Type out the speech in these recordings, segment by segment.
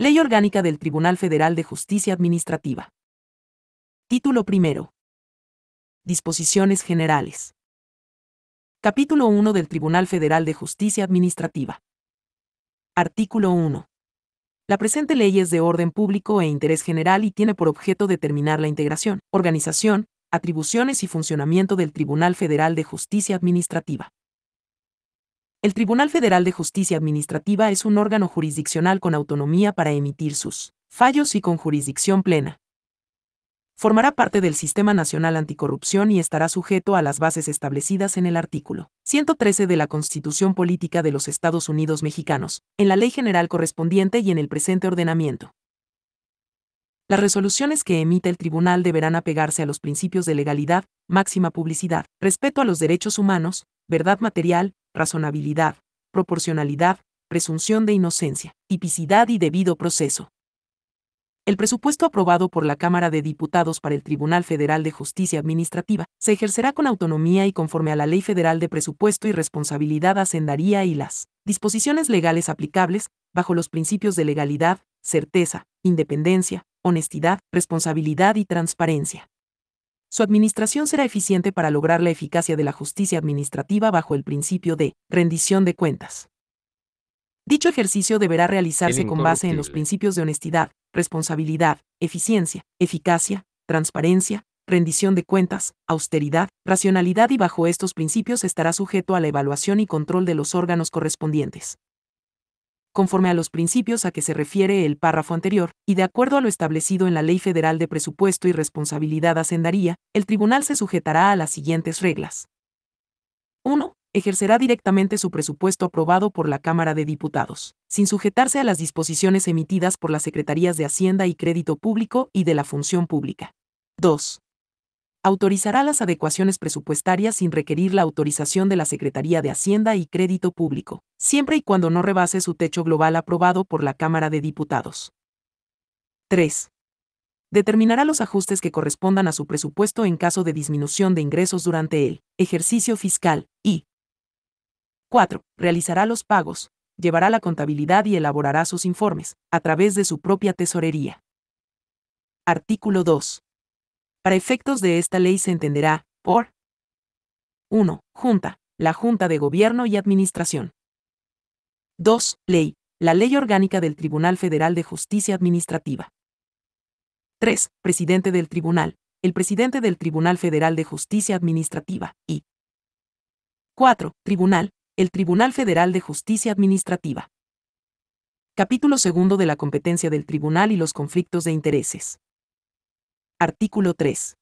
Ley Orgánica del Tribunal Federal de Justicia Administrativa. Título primero. Disposiciones Generales. Capítulo 1 del Tribunal Federal de Justicia Administrativa. Artículo 1. La presente ley es de orden público e interés general y tiene por objeto determinar la integración, organización, atribuciones y funcionamiento del Tribunal Federal de Justicia Administrativa. El Tribunal Federal de Justicia Administrativa es un órgano jurisdiccional con autonomía para emitir sus fallos y con jurisdicción plena. Formará parte del Sistema Nacional Anticorrupción y estará sujeto a las bases establecidas en el artículo 113 de la Constitución Política de los Estados Unidos Mexicanos, en la ley general correspondiente y en el presente ordenamiento. Las resoluciones que emite el tribunal deberán apegarse a los principios de legalidad, máxima publicidad, respeto a los derechos humanos, verdad material, razonabilidad, proporcionalidad, presunción de inocencia, tipicidad y debido proceso. El presupuesto aprobado por la Cámara de Diputados para el Tribunal Federal de Justicia Administrativa se ejercerá con autonomía y conforme a la Ley Federal de Presupuesto y Responsabilidad Hacendaría y las disposiciones legales aplicables, bajo los principios de legalidad, certeza, independencia, honestidad, responsabilidad y transparencia. Su administración será eficiente para lograr la eficacia de la justicia administrativa bajo el principio de rendición de cuentas. Dicho ejercicio deberá realizarse con base en los principios de honestidad, responsabilidad, eficiencia, eficacia, transparencia, rendición de cuentas, austeridad, racionalidad y bajo estos principios estará sujeto a la evaluación y control de los órganos correspondientes conforme a los principios a que se refiere el párrafo anterior, y de acuerdo a lo establecido en la Ley Federal de Presupuesto y Responsabilidad Hacendaría, el Tribunal se sujetará a las siguientes reglas. 1. Ejercerá directamente su presupuesto aprobado por la Cámara de Diputados, sin sujetarse a las disposiciones emitidas por las Secretarías de Hacienda y Crédito Público y de la Función Pública. 2 autorizará las adecuaciones presupuestarias sin requerir la autorización de la Secretaría de Hacienda y Crédito Público, siempre y cuando no rebase su techo global aprobado por la Cámara de Diputados. 3. Determinará los ajustes que correspondan a su presupuesto en caso de disminución de ingresos durante el ejercicio fiscal y 4. Realizará los pagos, llevará la contabilidad y elaborará sus informes, a través de su propia tesorería. Artículo 2. Para efectos de esta ley se entenderá, por 1. Junta, la Junta de Gobierno y Administración. 2. Ley, la Ley Orgánica del Tribunal Federal de Justicia Administrativa. 3. Presidente del Tribunal, el Presidente del Tribunal Federal de Justicia Administrativa, y 4. Tribunal, el Tribunal Federal de Justicia Administrativa. Capítulo segundo de la competencia del Tribunal y los conflictos de intereses. Artículo 3.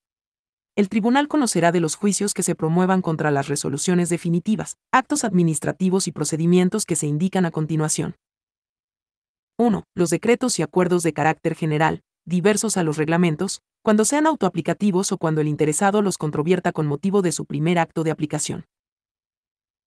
El tribunal conocerá de los juicios que se promuevan contra las resoluciones definitivas, actos administrativos y procedimientos que se indican a continuación. 1. Los decretos y acuerdos de carácter general, diversos a los reglamentos, cuando sean autoaplicativos o cuando el interesado los controvierta con motivo de su primer acto de aplicación.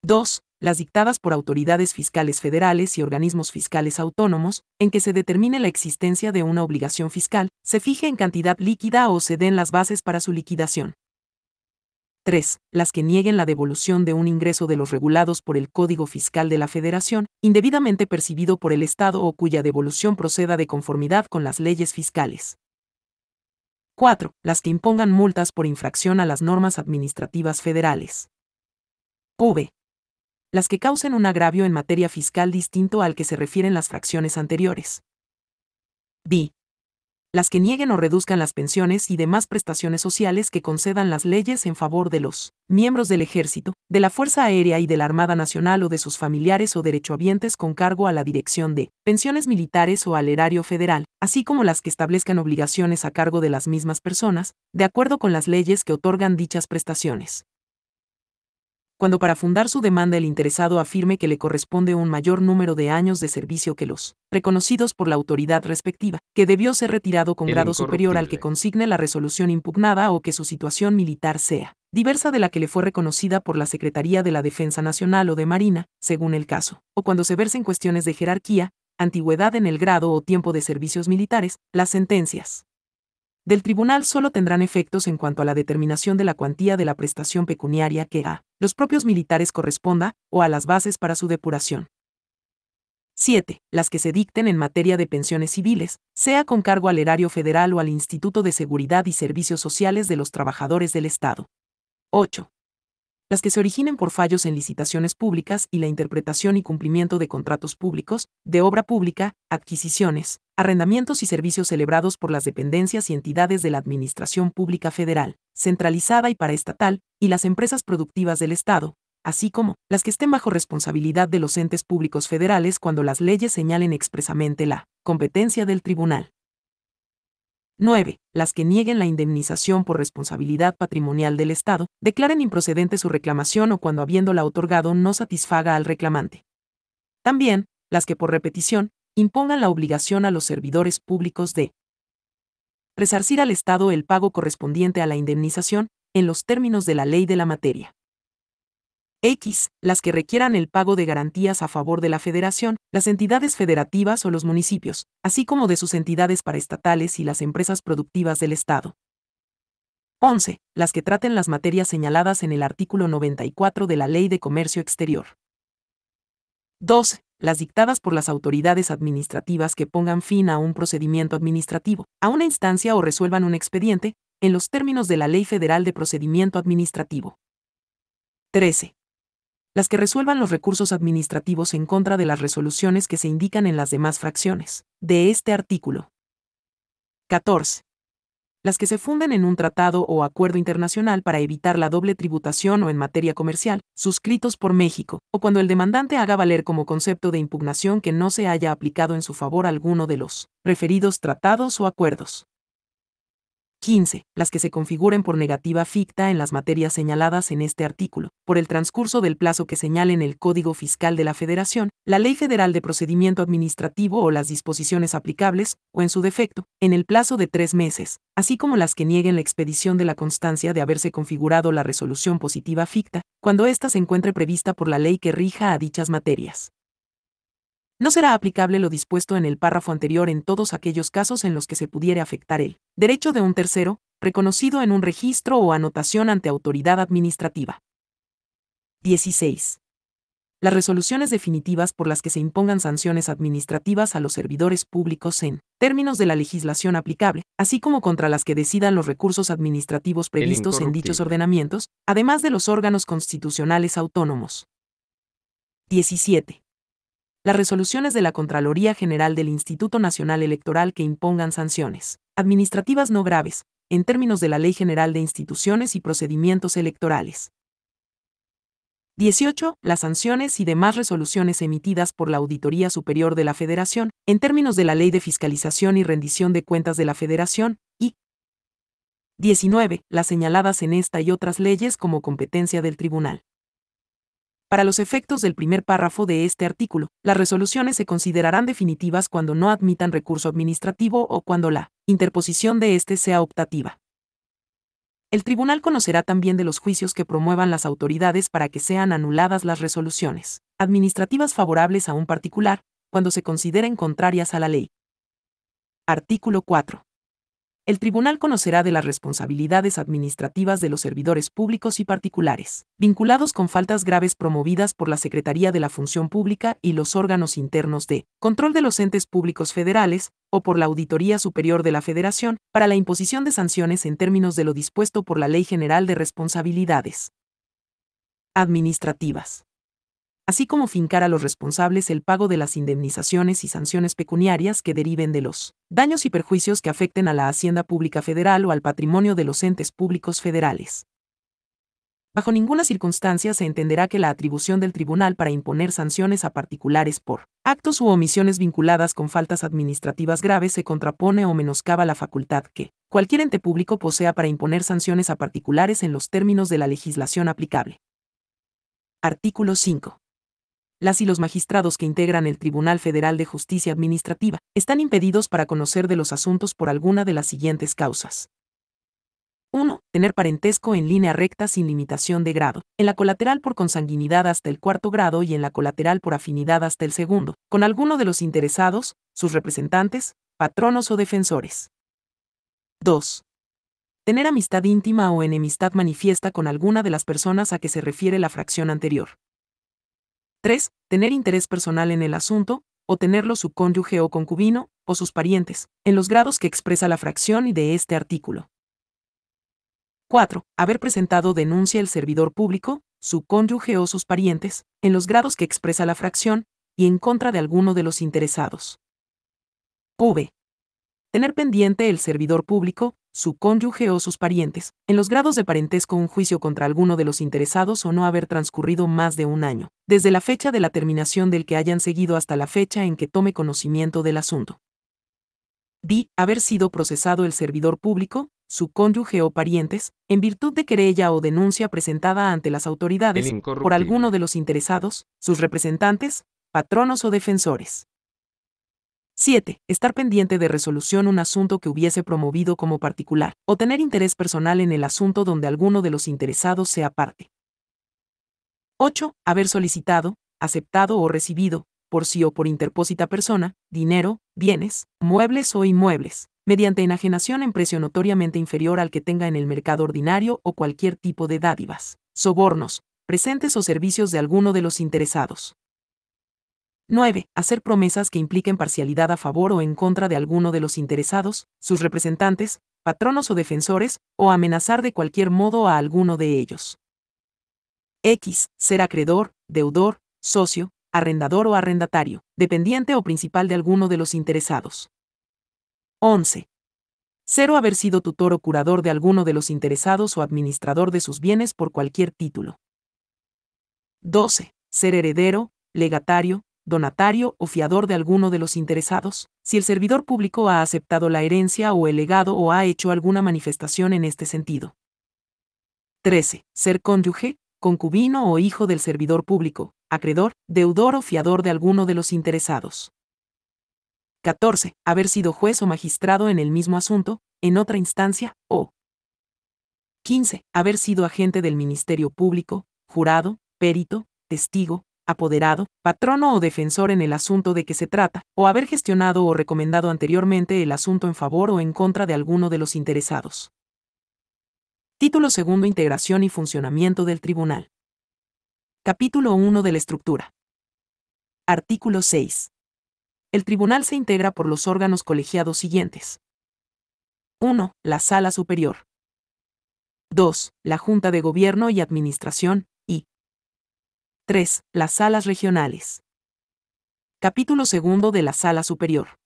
2. Las dictadas por autoridades fiscales federales y organismos fiscales autónomos, en que se determine la existencia de una obligación fiscal, se fije en cantidad líquida o se den las bases para su liquidación. 3. Las que nieguen la devolución de un ingreso de los regulados por el Código Fiscal de la Federación, indebidamente percibido por el Estado o cuya devolución proceda de conformidad con las leyes fiscales. 4. Las que impongan multas por infracción a las normas administrativas federales. V las que causen un agravio en materia fiscal distinto al que se refieren las fracciones anteriores. B. Las que nieguen o reduzcan las pensiones y demás prestaciones sociales que concedan las leyes en favor de los miembros del Ejército, de la Fuerza Aérea y de la Armada Nacional o de sus familiares o derechohabientes con cargo a la dirección de pensiones militares o al erario federal, así como las que establezcan obligaciones a cargo de las mismas personas, de acuerdo con las leyes que otorgan dichas prestaciones cuando para fundar su demanda el interesado afirme que le corresponde un mayor número de años de servicio que los reconocidos por la autoridad respectiva, que debió ser retirado con grado superior al que consigne la resolución impugnada o que su situación militar sea diversa de la que le fue reconocida por la Secretaría de la Defensa Nacional o de Marina, según el caso, o cuando se versen cuestiones de jerarquía, antigüedad en el grado o tiempo de servicios militares, las sentencias del tribunal solo tendrán efectos en cuanto a la determinación de la cuantía de la prestación pecuniaria que a los propios militares corresponda o a las bases para su depuración. 7. Las que se dicten en materia de pensiones civiles, sea con cargo al erario federal o al Instituto de Seguridad y Servicios Sociales de los Trabajadores del Estado. 8 las que se originen por fallos en licitaciones públicas y la interpretación y cumplimiento de contratos públicos, de obra pública, adquisiciones, arrendamientos y servicios celebrados por las dependencias y entidades de la Administración Pública Federal, centralizada y paraestatal, y las empresas productivas del Estado, así como las que estén bajo responsabilidad de los entes públicos federales cuando las leyes señalen expresamente la competencia del tribunal. 9. Las que nieguen la indemnización por responsabilidad patrimonial del Estado, declaren improcedente su reclamación o cuando habiéndola otorgado no satisfaga al reclamante. También, las que por repetición, impongan la obligación a los servidores públicos de resarcir al Estado el pago correspondiente a la indemnización, en los términos de la ley de la materia. X, las que requieran el pago de garantías a favor de la federación, las entidades federativas o los municipios, así como de sus entidades paraestatales y las empresas productivas del Estado. 11. Las que traten las materias señaladas en el artículo 94 de la Ley de Comercio Exterior. 12. Las dictadas por las autoridades administrativas que pongan fin a un procedimiento administrativo, a una instancia o resuelvan un expediente, en los términos de la Ley Federal de Procedimiento Administrativo. 13 las que resuelvan los recursos administrativos en contra de las resoluciones que se indican en las demás fracciones de este artículo. 14. Las que se funden en un tratado o acuerdo internacional para evitar la doble tributación o en materia comercial, suscritos por México, o cuando el demandante haga valer como concepto de impugnación que no se haya aplicado en su favor alguno de los referidos tratados o acuerdos. 15. Las que se configuren por negativa ficta en las materias señaladas en este artículo, por el transcurso del plazo que señalen el Código Fiscal de la Federación, la Ley Federal de Procedimiento Administrativo o las disposiciones aplicables, o en su defecto, en el plazo de tres meses, así como las que nieguen la expedición de la constancia de haberse configurado la resolución positiva ficta, cuando ésta se encuentre prevista por la ley que rija a dichas materias no será aplicable lo dispuesto en el párrafo anterior en todos aquellos casos en los que se pudiere afectar el derecho de un tercero, reconocido en un registro o anotación ante autoridad administrativa. 16. Las resoluciones definitivas por las que se impongan sanciones administrativas a los servidores públicos en términos de la legislación aplicable, así como contra las que decidan los recursos administrativos previstos en dichos ordenamientos, además de los órganos constitucionales autónomos. 17 las resoluciones de la Contraloría General del Instituto Nacional Electoral que impongan sanciones administrativas no graves, en términos de la Ley General de Instituciones y Procedimientos Electorales. 18. Las sanciones y demás resoluciones emitidas por la Auditoría Superior de la Federación, en términos de la Ley de Fiscalización y Rendición de Cuentas de la Federación, y 19. Las señaladas en esta y otras leyes como competencia del Tribunal. Para los efectos del primer párrafo de este artículo, las resoluciones se considerarán definitivas cuando no admitan recurso administrativo o cuando la interposición de éste sea optativa. El tribunal conocerá también de los juicios que promuevan las autoridades para que sean anuladas las resoluciones administrativas favorables a un particular, cuando se consideren contrarias a la ley. Artículo 4 el tribunal conocerá de las responsabilidades administrativas de los servidores públicos y particulares, vinculados con faltas graves promovidas por la Secretaría de la Función Pública y los órganos internos de control de los entes públicos federales, o por la Auditoría Superior de la Federación, para la imposición de sanciones en términos de lo dispuesto por la Ley General de Responsabilidades Administrativas así como fincar a los responsables el pago de las indemnizaciones y sanciones pecuniarias que deriven de los daños y perjuicios que afecten a la hacienda pública federal o al patrimonio de los entes públicos federales. Bajo ninguna circunstancia se entenderá que la atribución del tribunal para imponer sanciones a particulares por actos u omisiones vinculadas con faltas administrativas graves se contrapone o menoscaba la facultad que cualquier ente público posea para imponer sanciones a particulares en los términos de la legislación aplicable. Artículo 5 las y los magistrados que integran el Tribunal Federal de Justicia Administrativa están impedidos para conocer de los asuntos por alguna de las siguientes causas. 1. Tener parentesco en línea recta sin limitación de grado, en la colateral por consanguinidad hasta el cuarto grado y en la colateral por afinidad hasta el segundo, con alguno de los interesados, sus representantes, patronos o defensores. 2. Tener amistad íntima o enemistad manifiesta con alguna de las personas a que se refiere la fracción anterior, 3. Tener interés personal en el asunto, o tenerlo su cónyuge o concubino, o sus parientes, en los grados que expresa la fracción y de este artículo. 4. Haber presentado denuncia el servidor público, su cónyuge o sus parientes, en los grados que expresa la fracción, y en contra de alguno de los interesados. V. Tener pendiente el servidor público, su cónyuge o sus parientes, en los grados de parentesco un juicio contra alguno de los interesados o no haber transcurrido más de un año, desde la fecha de la terminación del que hayan seguido hasta la fecha en que tome conocimiento del asunto. D. Haber sido procesado el servidor público, su cónyuge o parientes, en virtud de querella o denuncia presentada ante las autoridades por alguno de los interesados, sus representantes, patronos o defensores. 7. Estar pendiente de resolución un asunto que hubiese promovido como particular, o tener interés personal en el asunto donde alguno de los interesados sea parte. 8. Haber solicitado, aceptado o recibido, por sí o por interpósita persona, dinero, bienes, muebles o inmuebles, mediante enajenación en precio notoriamente inferior al que tenga en el mercado ordinario o cualquier tipo de dádivas, sobornos, presentes o servicios de alguno de los interesados. 9. Hacer promesas que impliquen parcialidad a favor o en contra de alguno de los interesados, sus representantes, patronos o defensores, o amenazar de cualquier modo a alguno de ellos. X. Ser acreedor, deudor, socio, arrendador o arrendatario, dependiente o principal de alguno de los interesados. 11. Cero haber sido tutor o curador de alguno de los interesados o administrador de sus bienes por cualquier título. 12. Ser heredero, legatario, donatario o fiador de alguno de los interesados, si el servidor público ha aceptado la herencia o el legado o ha hecho alguna manifestación en este sentido. 13. Ser cónyuge, concubino o hijo del servidor público, acreedor, deudor o fiador de alguno de los interesados. 14. Haber sido juez o magistrado en el mismo asunto, en otra instancia, o 15. Haber sido agente del Ministerio Público, jurado, perito, testigo, apoderado, patrono o defensor en el asunto de que se trata, o haber gestionado o recomendado anteriormente el asunto en favor o en contra de alguno de los interesados. Título segundo Integración y funcionamiento del Tribunal. Capítulo 1 de la estructura. Artículo 6. El Tribunal se integra por los órganos colegiados siguientes. 1. La Sala Superior. 2. La Junta de Gobierno y Administración. 3. Las salas regionales. Capítulo 2 de la sala superior.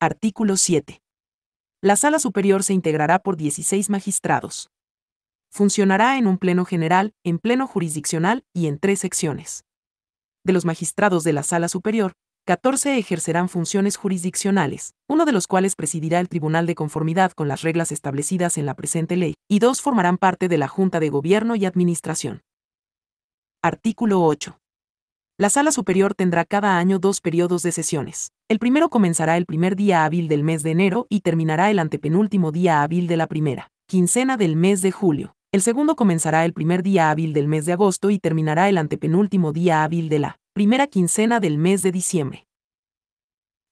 Artículo 7. La sala superior se integrará por 16 magistrados. Funcionará en un pleno general, en pleno jurisdiccional y en tres secciones. De los magistrados de la sala superior, 14 ejercerán funciones jurisdiccionales, uno de los cuales presidirá el tribunal de conformidad con las reglas establecidas en la presente ley, y dos formarán parte de la Junta de Gobierno y Administración. Artículo 8. La sala superior tendrá cada año dos periodos de sesiones. El primero comenzará el primer día hábil del mes de enero y terminará el antepenúltimo día hábil de la primera, quincena del mes de julio. El segundo comenzará el primer día hábil del mes de agosto y terminará el antepenúltimo día hábil de la primera quincena del mes de diciembre.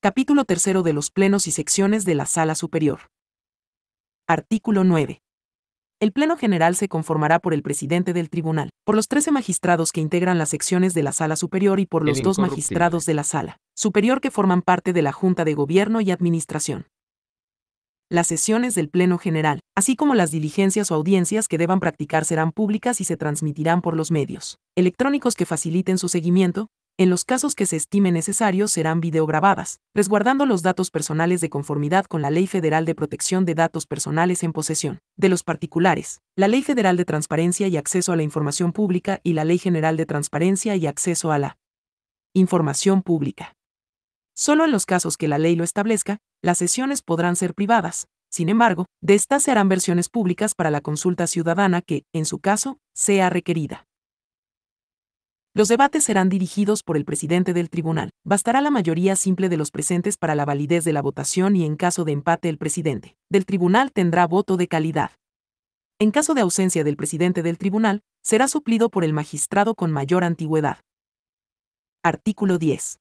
Capítulo tercero de los plenos y secciones de la sala superior. Artículo 9. El Pleno General se conformará por el presidente del tribunal, por los 13 magistrados que integran las secciones de la Sala Superior y por los dos magistrados de la Sala Superior que forman parte de la Junta de Gobierno y Administración. Las sesiones del Pleno General, así como las diligencias o audiencias que deban practicar serán públicas y se transmitirán por los medios electrónicos que faciliten su seguimiento, en los casos que se estime necesario serán videograbadas, resguardando los datos personales de conformidad con la Ley Federal de Protección de Datos Personales en posesión de los particulares, la Ley Federal de Transparencia y Acceso a la Información Pública y la Ley General de Transparencia y Acceso a la Información Pública. Solo en los casos que la ley lo establezca, las sesiones podrán ser privadas. Sin embargo, de estas se harán versiones públicas para la consulta ciudadana que, en su caso, sea requerida. Los debates serán dirigidos por el presidente del tribunal. Bastará la mayoría simple de los presentes para la validez de la votación y en caso de empate el presidente del tribunal tendrá voto de calidad. En caso de ausencia del presidente del tribunal, será suplido por el magistrado con mayor antigüedad. Artículo 10.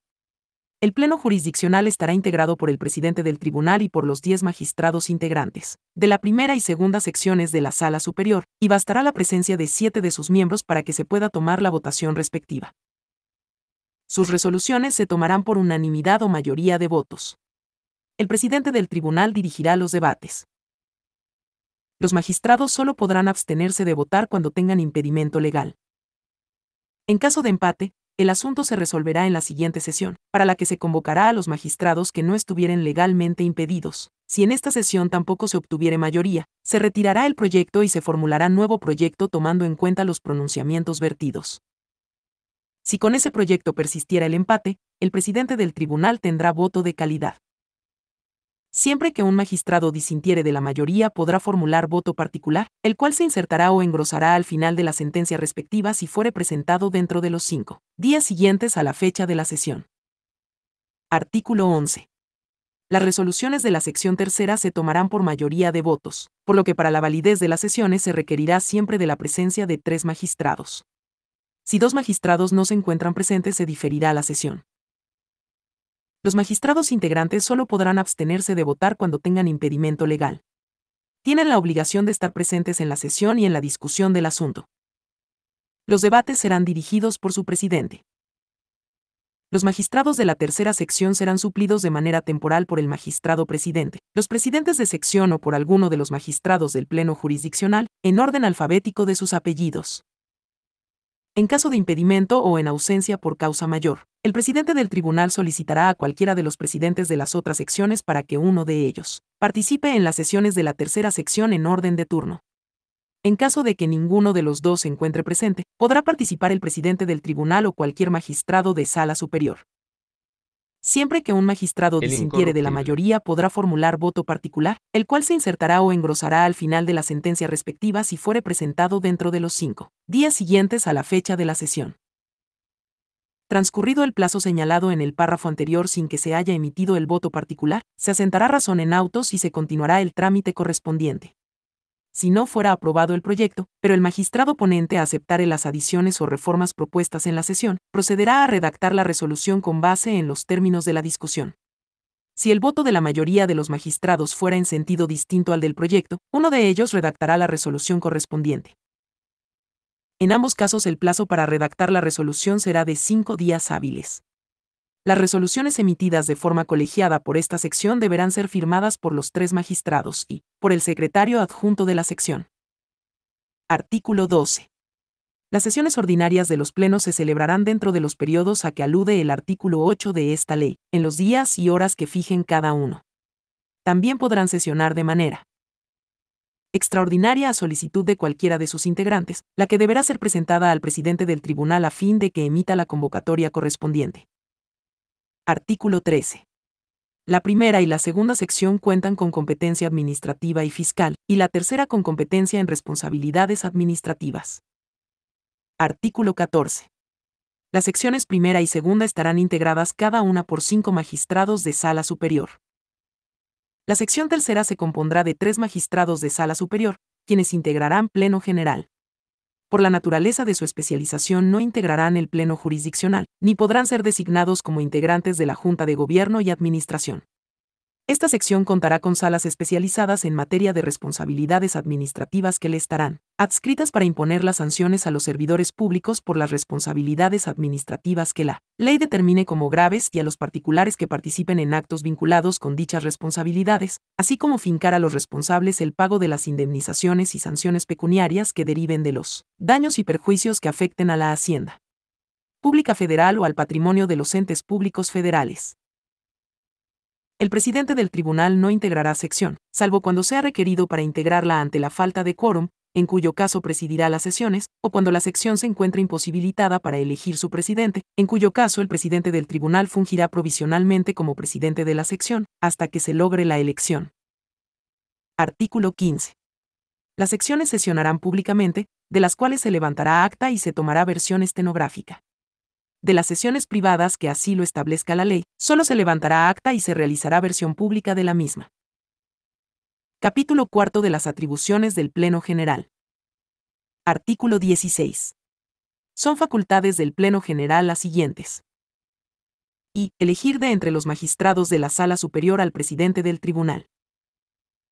El Pleno Jurisdiccional estará integrado por el presidente del tribunal y por los 10 magistrados integrantes, de la primera y segunda secciones de la Sala Superior, y bastará la presencia de siete de sus miembros para que se pueda tomar la votación respectiva. Sus resoluciones se tomarán por unanimidad o mayoría de votos. El presidente del tribunal dirigirá los debates. Los magistrados solo podrán abstenerse de votar cuando tengan impedimento legal. En caso de empate, el asunto se resolverá en la siguiente sesión, para la que se convocará a los magistrados que no estuvieren legalmente impedidos. Si en esta sesión tampoco se obtuviere mayoría, se retirará el proyecto y se formulará nuevo proyecto tomando en cuenta los pronunciamientos vertidos. Si con ese proyecto persistiera el empate, el presidente del tribunal tendrá voto de calidad. Siempre que un magistrado disintiere de la mayoría podrá formular voto particular, el cual se insertará o engrosará al final de la sentencia respectiva si fuere presentado dentro de los cinco días siguientes a la fecha de la sesión. Artículo 11. Las resoluciones de la sección tercera se tomarán por mayoría de votos, por lo que para la validez de las sesiones se requerirá siempre de la presencia de tres magistrados. Si dos magistrados no se encuentran presentes se diferirá la sesión los magistrados integrantes solo podrán abstenerse de votar cuando tengan impedimento legal. Tienen la obligación de estar presentes en la sesión y en la discusión del asunto. Los debates serán dirigidos por su presidente. Los magistrados de la tercera sección serán suplidos de manera temporal por el magistrado presidente, los presidentes de sección o por alguno de los magistrados del Pleno Jurisdiccional, en orden alfabético de sus apellidos. En caso de impedimento o en ausencia por causa mayor, el presidente del tribunal solicitará a cualquiera de los presidentes de las otras secciones para que uno de ellos participe en las sesiones de la tercera sección en orden de turno. En caso de que ninguno de los dos se encuentre presente, podrá participar el presidente del tribunal o cualquier magistrado de sala superior. Siempre que un magistrado disintiere de la mayoría podrá formular voto particular, el cual se insertará o engrosará al final de la sentencia respectiva si fuere presentado dentro de los cinco días siguientes a la fecha de la sesión. Transcurrido el plazo señalado en el párrafo anterior sin que se haya emitido el voto particular, se asentará razón en autos y se continuará el trámite correspondiente. Si no fuera aprobado el proyecto, pero el magistrado ponente aceptare las adiciones o reformas propuestas en la sesión, procederá a redactar la resolución con base en los términos de la discusión. Si el voto de la mayoría de los magistrados fuera en sentido distinto al del proyecto, uno de ellos redactará la resolución correspondiente. En ambos casos el plazo para redactar la resolución será de cinco días hábiles. Las resoluciones emitidas de forma colegiada por esta sección deberán ser firmadas por los tres magistrados y por el secretario adjunto de la sección. Artículo 12. Las sesiones ordinarias de los plenos se celebrarán dentro de los periodos a que alude el artículo 8 de esta ley, en los días y horas que fijen cada uno. También podrán sesionar de manera extraordinaria a solicitud de cualquiera de sus integrantes, la que deberá ser presentada al presidente del tribunal a fin de que emita la convocatoria correspondiente. Artículo 13. La primera y la segunda sección cuentan con competencia administrativa y fiscal, y la tercera con competencia en responsabilidades administrativas. Artículo 14. Las secciones primera y segunda estarán integradas cada una por cinco magistrados de sala superior. La sección tercera se compondrá de tres magistrados de sala superior, quienes integrarán pleno general. Por la naturaleza de su especialización no integrarán el pleno jurisdiccional, ni podrán ser designados como integrantes de la Junta de Gobierno y Administración. Esta sección contará con salas especializadas en materia de responsabilidades administrativas que le estarán adscritas para imponer las sanciones a los servidores públicos por las responsabilidades administrativas que la ley determine como graves y a los particulares que participen en actos vinculados con dichas responsabilidades, así como fincar a los responsables el pago de las indemnizaciones y sanciones pecuniarias que deriven de los daños y perjuicios que afecten a la hacienda pública federal o al patrimonio de los entes públicos federales. El presidente del tribunal no integrará sección, salvo cuando sea requerido para integrarla ante la falta de quórum, en cuyo caso presidirá las sesiones, o cuando la sección se encuentre imposibilitada para elegir su presidente, en cuyo caso el presidente del tribunal fungirá provisionalmente como presidente de la sección, hasta que se logre la elección. Artículo 15. Las secciones sesionarán públicamente, de las cuales se levantará acta y se tomará versión estenográfica. De las sesiones privadas que así lo establezca la ley, solo se levantará acta y se realizará versión pública de la misma. Capítulo cuarto de las atribuciones del Pleno General. Artículo 16. Son facultades del Pleno General las siguientes. Y. Elegir de entre los magistrados de la Sala Superior al presidente del Tribunal.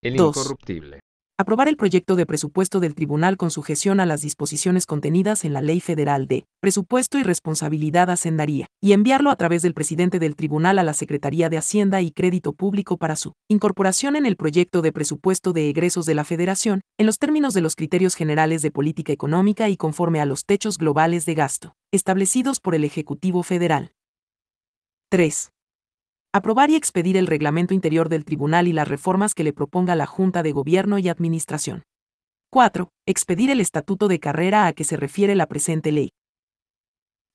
El incorruptible. Aprobar el proyecto de presupuesto del Tribunal con sujeción a las disposiciones contenidas en la Ley Federal de Presupuesto y Responsabilidad Hacendaría, y enviarlo a través del presidente del Tribunal a la Secretaría de Hacienda y Crédito Público para su incorporación en el proyecto de presupuesto de egresos de la Federación, en los términos de los criterios generales de política económica y conforme a los techos globales de gasto, establecidos por el Ejecutivo Federal. 3 aprobar y expedir el reglamento interior del tribunal y las reformas que le proponga la Junta de Gobierno y Administración. 4. Expedir el estatuto de carrera a que se refiere la presente ley.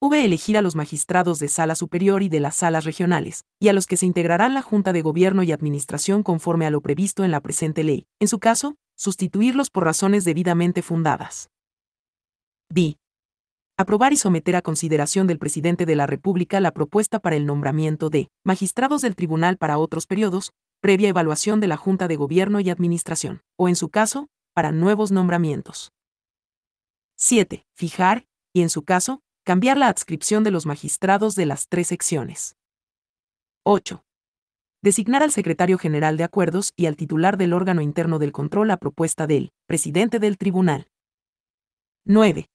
V. Elegir a los magistrados de sala superior y de las salas regionales, y a los que se integrarán la Junta de Gobierno y Administración conforme a lo previsto en la presente ley, en su caso, sustituirlos por razones debidamente fundadas. B aprobar y someter a consideración del presidente de la República la propuesta para el nombramiento de magistrados del tribunal para otros periodos, previa evaluación de la Junta de Gobierno y Administración, o en su caso, para nuevos nombramientos. 7. Fijar, y en su caso, cambiar la adscripción de los magistrados de las tres secciones. 8. Designar al secretario general de acuerdos y al titular del órgano interno del control a propuesta del presidente del tribunal. 9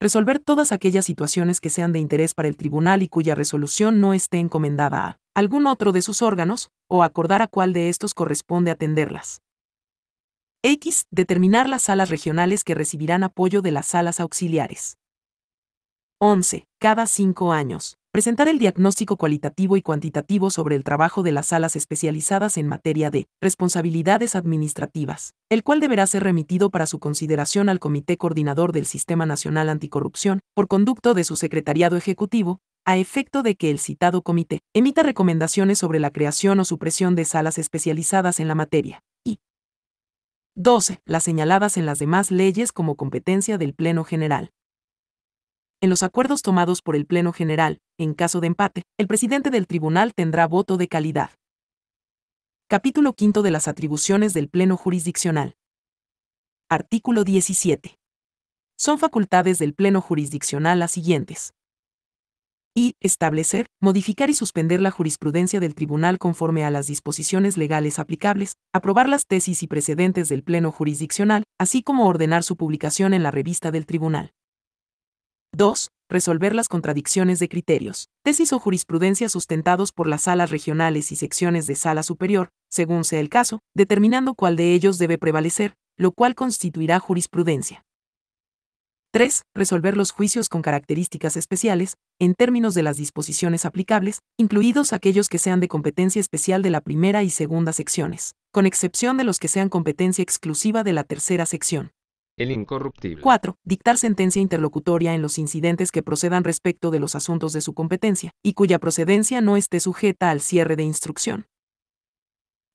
resolver todas aquellas situaciones que sean de interés para el tribunal y cuya resolución no esté encomendada a algún otro de sus órganos, o acordar a cuál de estos corresponde atenderlas. X. Determinar las salas regionales que recibirán apoyo de las salas auxiliares. 11. Cada cinco años, presentar el diagnóstico cualitativo y cuantitativo sobre el trabajo de las salas especializadas en materia de responsabilidades administrativas, el cual deberá ser remitido para su consideración al Comité Coordinador del Sistema Nacional Anticorrupción, por conducto de su Secretariado Ejecutivo, a efecto de que el citado comité emita recomendaciones sobre la creación o supresión de salas especializadas en la materia. Y 12. Las señaladas en las demás leyes como competencia del Pleno General. En los acuerdos tomados por el Pleno General, en caso de empate, el presidente del tribunal tendrá voto de calidad. Capítulo quinto de las atribuciones del Pleno Jurisdiccional. Artículo 17. Son facultades del Pleno Jurisdiccional las siguientes. Y. Establecer, modificar y suspender la jurisprudencia del Tribunal conforme a las disposiciones legales aplicables, aprobar las tesis y precedentes del Pleno Jurisdiccional, así como ordenar su publicación en la revista del Tribunal. 2. Resolver las contradicciones de criterios, tesis o jurisprudencia sustentados por las salas regionales y secciones de sala superior, según sea el caso, determinando cuál de ellos debe prevalecer, lo cual constituirá jurisprudencia. 3. Resolver los juicios con características especiales, en términos de las disposiciones aplicables, incluidos aquellos que sean de competencia especial de la primera y segunda secciones, con excepción de los que sean competencia exclusiva de la tercera sección. El incorruptible. 4. Dictar sentencia interlocutoria en los incidentes que procedan respecto de los asuntos de su competencia, y cuya procedencia no esté sujeta al cierre de instrucción.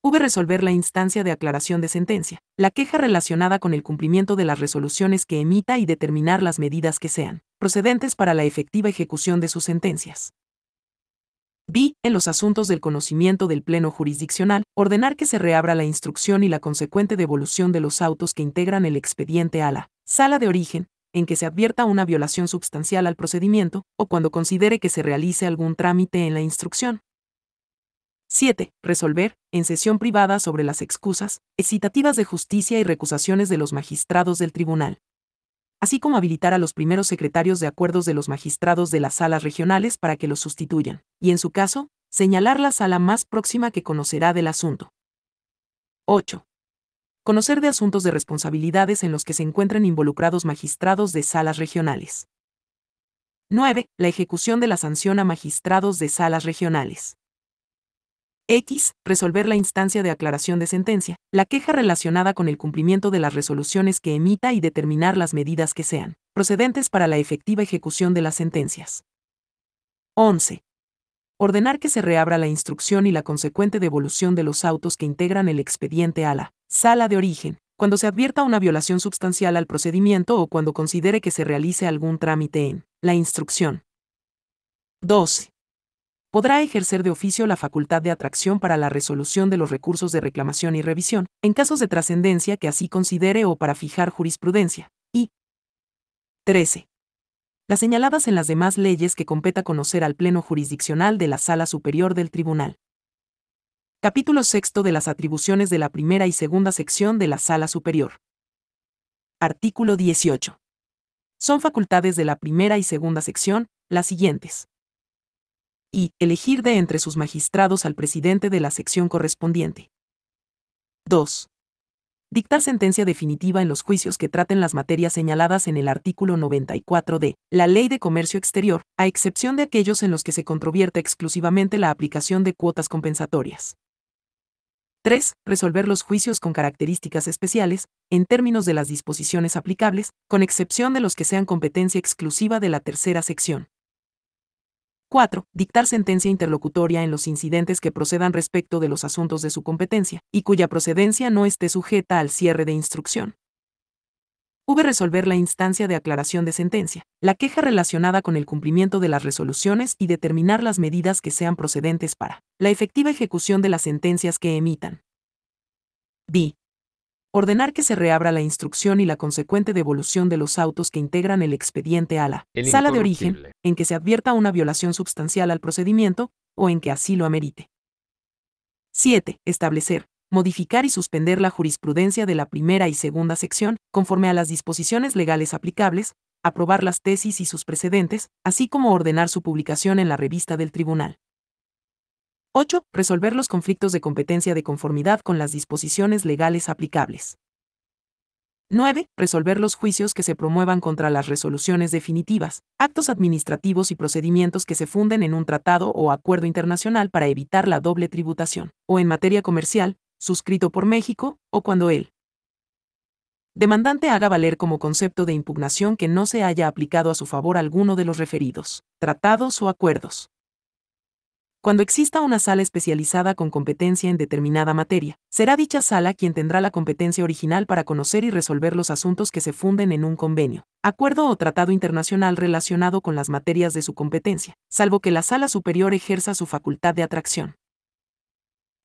V. Resolver la instancia de aclaración de sentencia, la queja relacionada con el cumplimiento de las resoluciones que emita y determinar las medidas que sean procedentes para la efectiva ejecución de sus sentencias b. en los asuntos del conocimiento del Pleno Jurisdiccional, ordenar que se reabra la instrucción y la consecuente devolución de los autos que integran el expediente a la sala de origen, en que se advierta una violación sustancial al procedimiento, o cuando considere que se realice algún trámite en la instrucción. 7. Resolver, en sesión privada, sobre las excusas, excitativas de justicia y recusaciones de los magistrados del tribunal así como habilitar a los primeros secretarios de acuerdos de los magistrados de las salas regionales para que los sustituyan, y en su caso, señalar la sala más próxima que conocerá del asunto. 8. Conocer de asuntos de responsabilidades en los que se encuentren involucrados magistrados de salas regionales. 9. La ejecución de la sanción a magistrados de salas regionales. X. Resolver la instancia de aclaración de sentencia, la queja relacionada con el cumplimiento de las resoluciones que emita y determinar las medidas que sean procedentes para la efectiva ejecución de las sentencias. 11. Ordenar que se reabra la instrucción y la consecuente devolución de los autos que integran el expediente a la sala de origen, cuando se advierta una violación sustancial al procedimiento o cuando considere que se realice algún trámite en la instrucción. 12 podrá ejercer de oficio la facultad de atracción para la resolución de los recursos de reclamación y revisión, en casos de trascendencia que así considere o para fijar jurisprudencia. Y 13. Las señaladas en las demás leyes que competa conocer al Pleno Jurisdiccional de la Sala Superior del Tribunal. Capítulo sexto de las atribuciones de la primera y segunda sección de la Sala Superior. Artículo 18. Son facultades de la primera y segunda sección, las siguientes y elegir de entre sus magistrados al presidente de la sección correspondiente. 2. Dictar sentencia definitiva en los juicios que traten las materias señaladas en el artículo 94 de la Ley de Comercio Exterior, a excepción de aquellos en los que se controvierta exclusivamente la aplicación de cuotas compensatorias. 3. Resolver los juicios con características especiales, en términos de las disposiciones aplicables, con excepción de los que sean competencia exclusiva de la tercera sección. 4. Dictar sentencia interlocutoria en los incidentes que procedan respecto de los asuntos de su competencia, y cuya procedencia no esté sujeta al cierre de instrucción. V. Resolver la instancia de aclaración de sentencia, la queja relacionada con el cumplimiento de las resoluciones y determinar las medidas que sean procedentes para la efectiva ejecución de las sentencias que emitan. B ordenar que se reabra la instrucción y la consecuente devolución de los autos que integran el expediente a la sala de origen, en que se advierta una violación sustancial al procedimiento, o en que así lo amerite. 7. Establecer, modificar y suspender la jurisprudencia de la primera y segunda sección, conforme a las disposiciones legales aplicables, aprobar las tesis y sus precedentes, así como ordenar su publicación en la revista del tribunal. 8. Resolver los conflictos de competencia de conformidad con las disposiciones legales aplicables. 9. Resolver los juicios que se promuevan contra las resoluciones definitivas, actos administrativos y procedimientos que se funden en un tratado o acuerdo internacional para evitar la doble tributación, o en materia comercial, suscrito por México, o cuando el demandante haga valer como concepto de impugnación que no se haya aplicado a su favor alguno de los referidos, tratados o acuerdos. Cuando exista una sala especializada con competencia en determinada materia, será dicha sala quien tendrá la competencia original para conocer y resolver los asuntos que se funden en un convenio, acuerdo o tratado internacional relacionado con las materias de su competencia, salvo que la sala superior ejerza su facultad de atracción.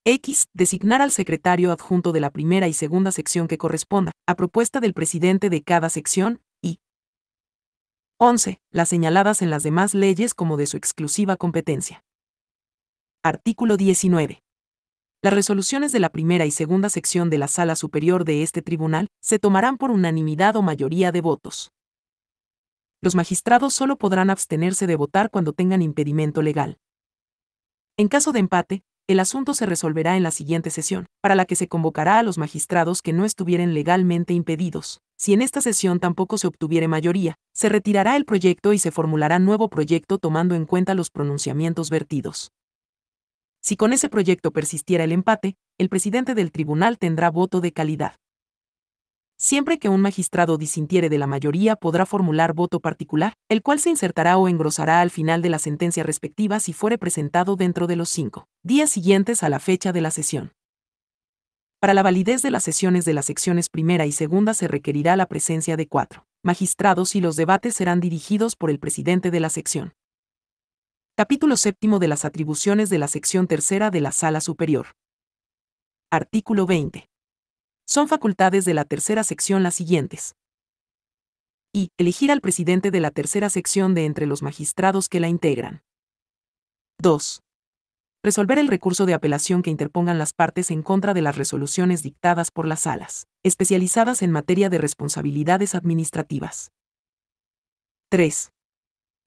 X. Designar al secretario adjunto de la primera y segunda sección que corresponda, a propuesta del presidente de cada sección, Y. 11. Las señaladas en las demás leyes como de su exclusiva competencia. Artículo 19. Las resoluciones de la primera y segunda sección de la sala superior de este tribunal se tomarán por unanimidad o mayoría de votos. Los magistrados solo podrán abstenerse de votar cuando tengan impedimento legal. En caso de empate, el asunto se resolverá en la siguiente sesión, para la que se convocará a los magistrados que no estuvieren legalmente impedidos. Si en esta sesión tampoco se obtuviere mayoría, se retirará el proyecto y se formulará nuevo proyecto tomando en cuenta los pronunciamientos vertidos. Si con ese proyecto persistiera el empate, el presidente del tribunal tendrá voto de calidad. Siempre que un magistrado disintiere de la mayoría podrá formular voto particular, el cual se insertará o engrosará al final de la sentencia respectiva si fuere presentado dentro de los cinco días siguientes a la fecha de la sesión. Para la validez de las sesiones de las secciones primera y segunda se requerirá la presencia de cuatro magistrados y los debates serán dirigidos por el presidente de la sección. Capítulo séptimo de las atribuciones de la sección tercera de la sala superior. Artículo 20. Son facultades de la tercera sección las siguientes. Y. Elegir al presidente de la tercera sección de entre los magistrados que la integran. 2. Resolver el recurso de apelación que interpongan las partes en contra de las resoluciones dictadas por las salas, especializadas en materia de responsabilidades administrativas. 3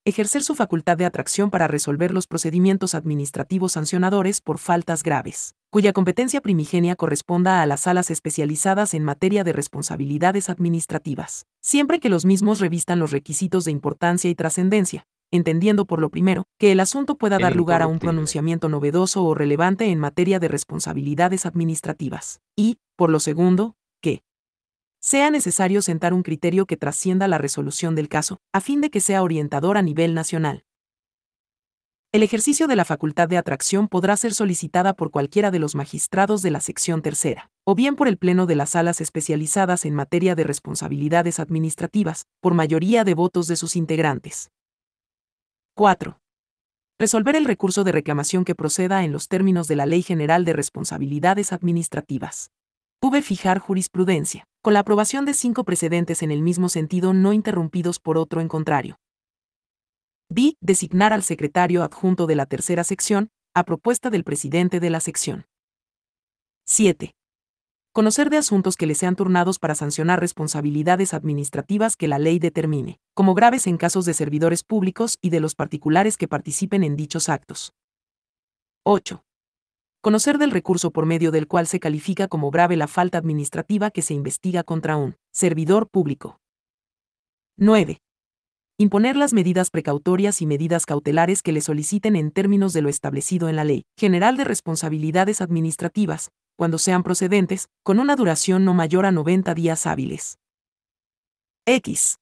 ejercer su facultad de atracción para resolver los procedimientos administrativos sancionadores por faltas graves, cuya competencia primigenia corresponda a las salas especializadas en materia de responsabilidades administrativas, siempre que los mismos revistan los requisitos de importancia y trascendencia, entendiendo por lo primero, que el asunto pueda dar lugar a un pronunciamiento novedoso o relevante en materia de responsabilidades administrativas, y, por lo segundo, que, sea necesario sentar un criterio que trascienda la resolución del caso, a fin de que sea orientador a nivel nacional. El ejercicio de la facultad de atracción podrá ser solicitada por cualquiera de los magistrados de la sección tercera, o bien por el Pleno de las salas especializadas en materia de responsabilidades administrativas, por mayoría de votos de sus integrantes. 4. Resolver el recurso de reclamación que proceda en los términos de la Ley General de Responsabilidades Administrativas. V. Fijar jurisprudencia con la aprobación de cinco precedentes en el mismo sentido no interrumpidos por otro en contrario. B. Designar al secretario adjunto de la tercera sección, a propuesta del presidente de la sección. 7. Conocer de asuntos que le sean turnados para sancionar responsabilidades administrativas que la ley determine, como graves en casos de servidores públicos y de los particulares que participen en dichos actos. 8 conocer del recurso por medio del cual se califica como grave la falta administrativa que se investiga contra un servidor público. 9. Imponer las medidas precautorias y medidas cautelares que le soliciten en términos de lo establecido en la Ley General de Responsabilidades Administrativas, cuando sean procedentes, con una duración no mayor a 90 días hábiles. X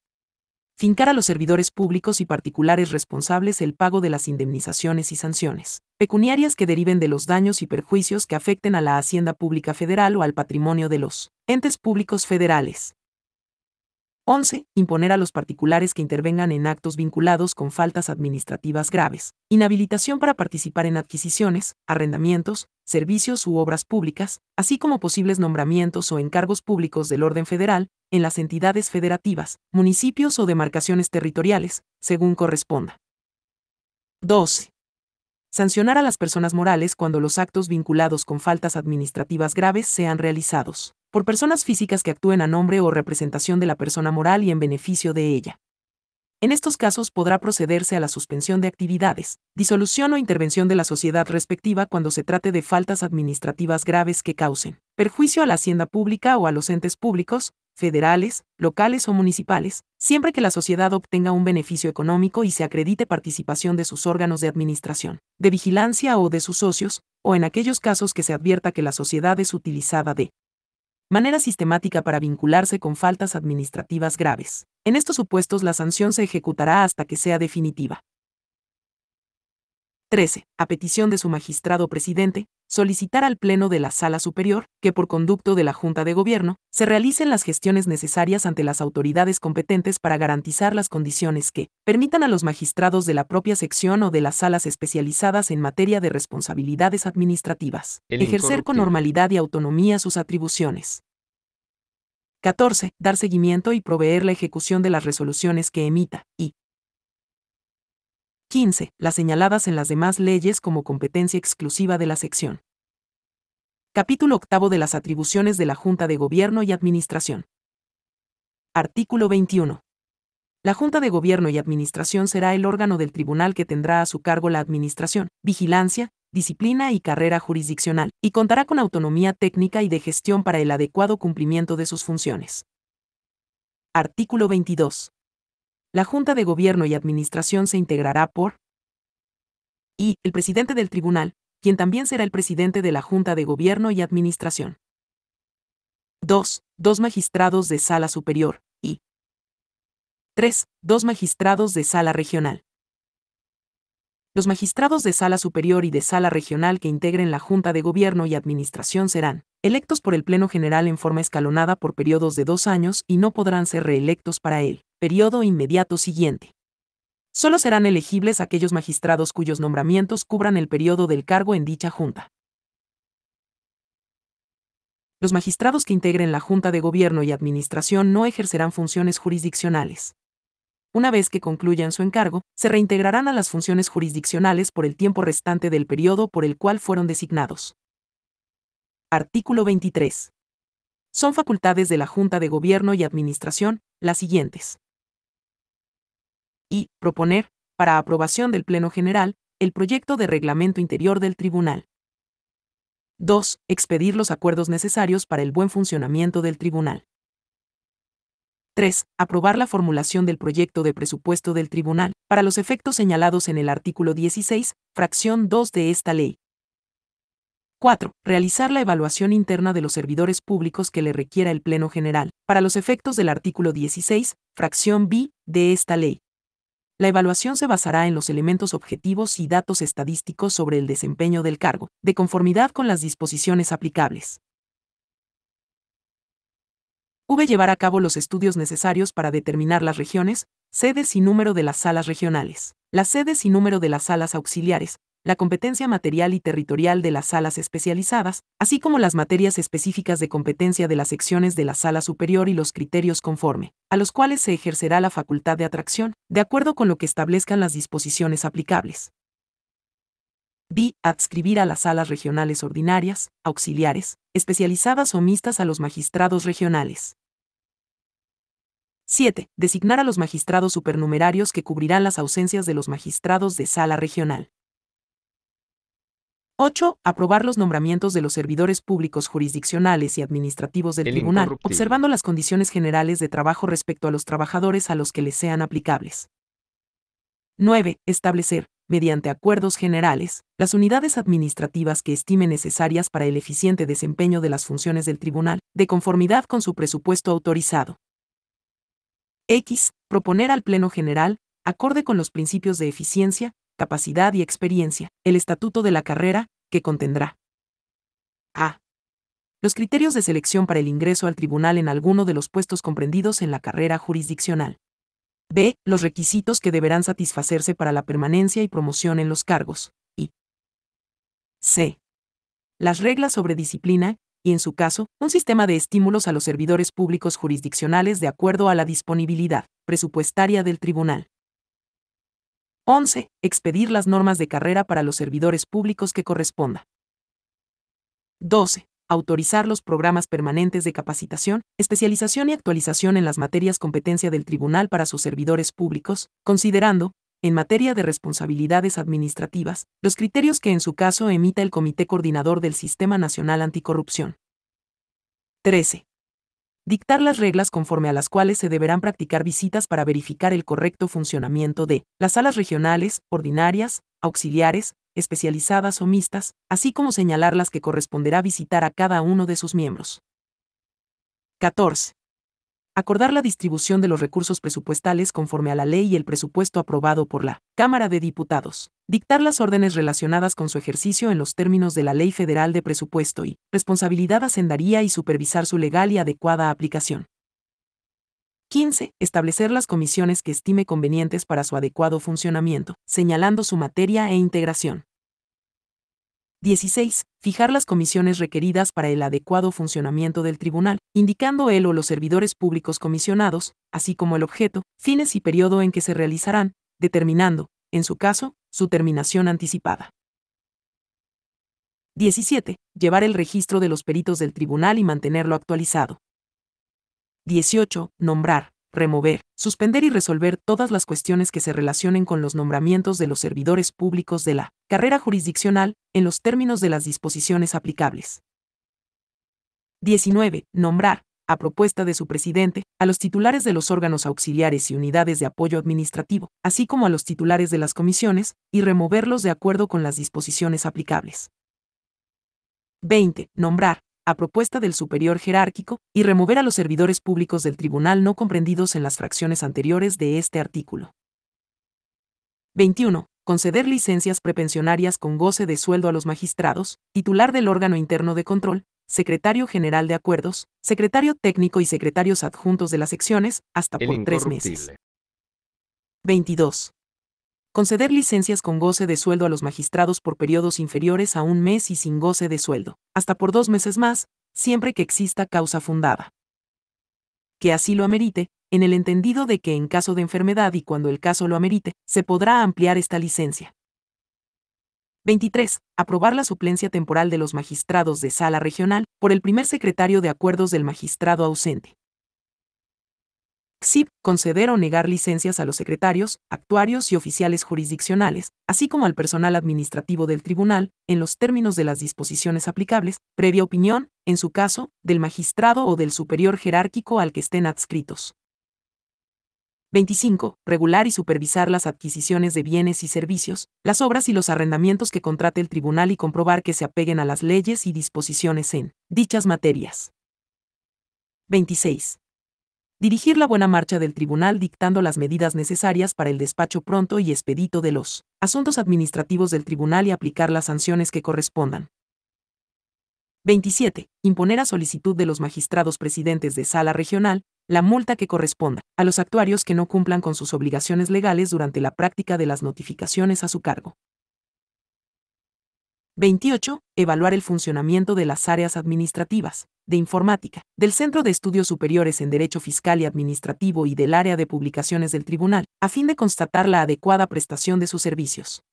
fincar a los servidores públicos y particulares responsables el pago de las indemnizaciones y sanciones pecuniarias que deriven de los daños y perjuicios que afecten a la hacienda pública federal o al patrimonio de los entes públicos federales. 11. Imponer a los particulares que intervengan en actos vinculados con faltas administrativas graves. Inhabilitación para participar en adquisiciones, arrendamientos, servicios u obras públicas, así como posibles nombramientos o encargos públicos del orden federal, en las entidades federativas, municipios o demarcaciones territoriales, según corresponda. 12. Sancionar a las personas morales cuando los actos vinculados con faltas administrativas graves sean realizados por personas físicas que actúen a nombre o representación de la persona moral y en beneficio de ella. En estos casos podrá procederse a la suspensión de actividades, disolución o intervención de la sociedad respectiva cuando se trate de faltas administrativas graves que causen perjuicio a la hacienda pública o a los entes públicos, federales, locales o municipales, siempre que la sociedad obtenga un beneficio económico y se acredite participación de sus órganos de administración, de vigilancia o de sus socios, o en aquellos casos que se advierta que la sociedad es utilizada de manera sistemática para vincularse con faltas administrativas graves. En estos supuestos la sanción se ejecutará hasta que sea definitiva. 13. A petición de su magistrado presidente, solicitar al Pleno de la Sala Superior, que por conducto de la Junta de Gobierno, se realicen las gestiones necesarias ante las autoridades competentes para garantizar las condiciones que permitan a los magistrados de la propia sección o de las salas especializadas en materia de responsabilidades administrativas, ejercer con normalidad y autonomía sus atribuciones. 14. Dar seguimiento y proveer la ejecución de las resoluciones que emita, y, 15. Las señaladas en las demás leyes como competencia exclusiva de la sección. Capítulo octavo de las atribuciones de la Junta de Gobierno y Administración. Artículo 21. La Junta de Gobierno y Administración será el órgano del tribunal que tendrá a su cargo la administración, vigilancia, disciplina y carrera jurisdiccional, y contará con autonomía técnica y de gestión para el adecuado cumplimiento de sus funciones. Artículo 22. La Junta de Gobierno y Administración se integrará por y el presidente del tribunal, quien también será el presidente de la Junta de Gobierno y Administración. 2. Dos magistrados de sala superior y 3. Dos magistrados de sala regional. Los magistrados de sala superior y de sala regional que integren la Junta de Gobierno y Administración serán electos por el Pleno General en forma escalonada por periodos de dos años y no podrán ser reelectos para él periodo inmediato siguiente. Solo serán elegibles aquellos magistrados cuyos nombramientos cubran el periodo del cargo en dicha Junta. Los magistrados que integren la Junta de Gobierno y Administración no ejercerán funciones jurisdiccionales. Una vez que concluyan su encargo, se reintegrarán a las funciones jurisdiccionales por el tiempo restante del periodo por el cual fueron designados. Artículo 23. Son facultades de la Junta de Gobierno y Administración las siguientes y proponer, para aprobación del Pleno General, el proyecto de reglamento interior del Tribunal. 2. Expedir los acuerdos necesarios para el buen funcionamiento del Tribunal. 3. Aprobar la formulación del proyecto de presupuesto del Tribunal, para los efectos señalados en el artículo 16, fracción 2 de esta ley. 4. Realizar la evaluación interna de los servidores públicos que le requiera el Pleno General, para los efectos del artículo 16, fracción B, de esta ley. La evaluación se basará en los elementos objetivos y datos estadísticos sobre el desempeño del cargo, de conformidad con las disposiciones aplicables. V llevará a cabo los estudios necesarios para determinar las regiones, sedes y número de las salas regionales, las sedes y número de las salas auxiliares, la competencia material y territorial de las salas especializadas, así como las materias específicas de competencia de las secciones de la sala superior y los criterios conforme, a los cuales se ejercerá la facultad de atracción, de acuerdo con lo que establezcan las disposiciones aplicables. B. Adscribir a las salas regionales ordinarias, auxiliares, especializadas o mixtas a los magistrados regionales. 7. Designar a los magistrados supernumerarios que cubrirán las ausencias de los magistrados de sala regional. 8. Aprobar los nombramientos de los servidores públicos jurisdiccionales y administrativos del tribunal, observando las condiciones generales de trabajo respecto a los trabajadores a los que les sean aplicables. 9. Establecer, mediante acuerdos generales, las unidades administrativas que estime necesarias para el eficiente desempeño de las funciones del tribunal, de conformidad con su presupuesto autorizado. X. Proponer al Pleno General, acorde con los principios de eficiencia, capacidad y experiencia, el estatuto de la carrera, que contendrá a. Los criterios de selección para el ingreso al tribunal en alguno de los puestos comprendidos en la carrera jurisdiccional. B. Los requisitos que deberán satisfacerse para la permanencia y promoción en los cargos. Y C. Las reglas sobre disciplina, y en su caso, un sistema de estímulos a los servidores públicos jurisdiccionales de acuerdo a la disponibilidad presupuestaria del tribunal. 11. Expedir las normas de carrera para los servidores públicos que corresponda. 12. Autorizar los programas permanentes de capacitación, especialización y actualización en las materias competencia del Tribunal para sus servidores públicos, considerando, en materia de responsabilidades administrativas, los criterios que en su caso emita el Comité Coordinador del Sistema Nacional Anticorrupción. 13 dictar las reglas conforme a las cuales se deberán practicar visitas para verificar el correcto funcionamiento de las salas regionales, ordinarias, auxiliares, especializadas o mixtas, así como señalar las que corresponderá visitar a cada uno de sus miembros. 14 acordar la distribución de los recursos presupuestales conforme a la ley y el presupuesto aprobado por la Cámara de Diputados, dictar las órdenes relacionadas con su ejercicio en los términos de la Ley Federal de Presupuesto y responsabilidad hacendaría y supervisar su legal y adecuada aplicación. 15. Establecer las comisiones que estime convenientes para su adecuado funcionamiento, señalando su materia e integración. 16. Fijar las comisiones requeridas para el adecuado funcionamiento del tribunal, indicando él o los servidores públicos comisionados, así como el objeto, fines y periodo en que se realizarán, determinando, en su caso, su terminación anticipada. 17. Llevar el registro de los peritos del tribunal y mantenerlo actualizado. 18. Nombrar, remover, suspender y resolver todas las cuestiones que se relacionen con los nombramientos de los servidores públicos de la carrera jurisdiccional, en los términos de las disposiciones aplicables. 19. Nombrar, a propuesta de su presidente, a los titulares de los órganos auxiliares y unidades de apoyo administrativo, así como a los titulares de las comisiones, y removerlos de acuerdo con las disposiciones aplicables. 20. Nombrar, a propuesta del superior jerárquico, y remover a los servidores públicos del tribunal no comprendidos en las fracciones anteriores de este artículo. 21. Conceder licencias prepensionarias con goce de sueldo a los magistrados, titular del órgano interno de control, secretario general de acuerdos, secretario técnico y secretarios adjuntos de las secciones, hasta por tres meses. 22 conceder licencias con goce de sueldo a los magistrados por periodos inferiores a un mes y sin goce de sueldo, hasta por dos meses más, siempre que exista causa fundada. Que así lo amerite, en el entendido de que en caso de enfermedad y cuando el caso lo amerite, se podrá ampliar esta licencia. 23. Aprobar la suplencia temporal de los magistrados de sala regional por el primer secretario de acuerdos del magistrado ausente. CIP, conceder o negar licencias a los secretarios, actuarios y oficiales jurisdiccionales, así como al personal administrativo del tribunal, en los términos de las disposiciones aplicables, previa opinión, en su caso, del magistrado o del superior jerárquico al que estén adscritos. 25. Regular y supervisar las adquisiciones de bienes y servicios, las obras y los arrendamientos que contrate el tribunal y comprobar que se apeguen a las leyes y disposiciones en dichas materias. 26 dirigir la buena marcha del tribunal dictando las medidas necesarias para el despacho pronto y expedito de los asuntos administrativos del tribunal y aplicar las sanciones que correspondan. 27. Imponer a solicitud de los magistrados presidentes de sala regional la multa que corresponda a los actuarios que no cumplan con sus obligaciones legales durante la práctica de las notificaciones a su cargo. 28. Evaluar el funcionamiento de las áreas administrativas, de informática, del Centro de Estudios Superiores en Derecho Fiscal y Administrativo y del área de publicaciones del Tribunal, a fin de constatar la adecuada prestación de sus servicios.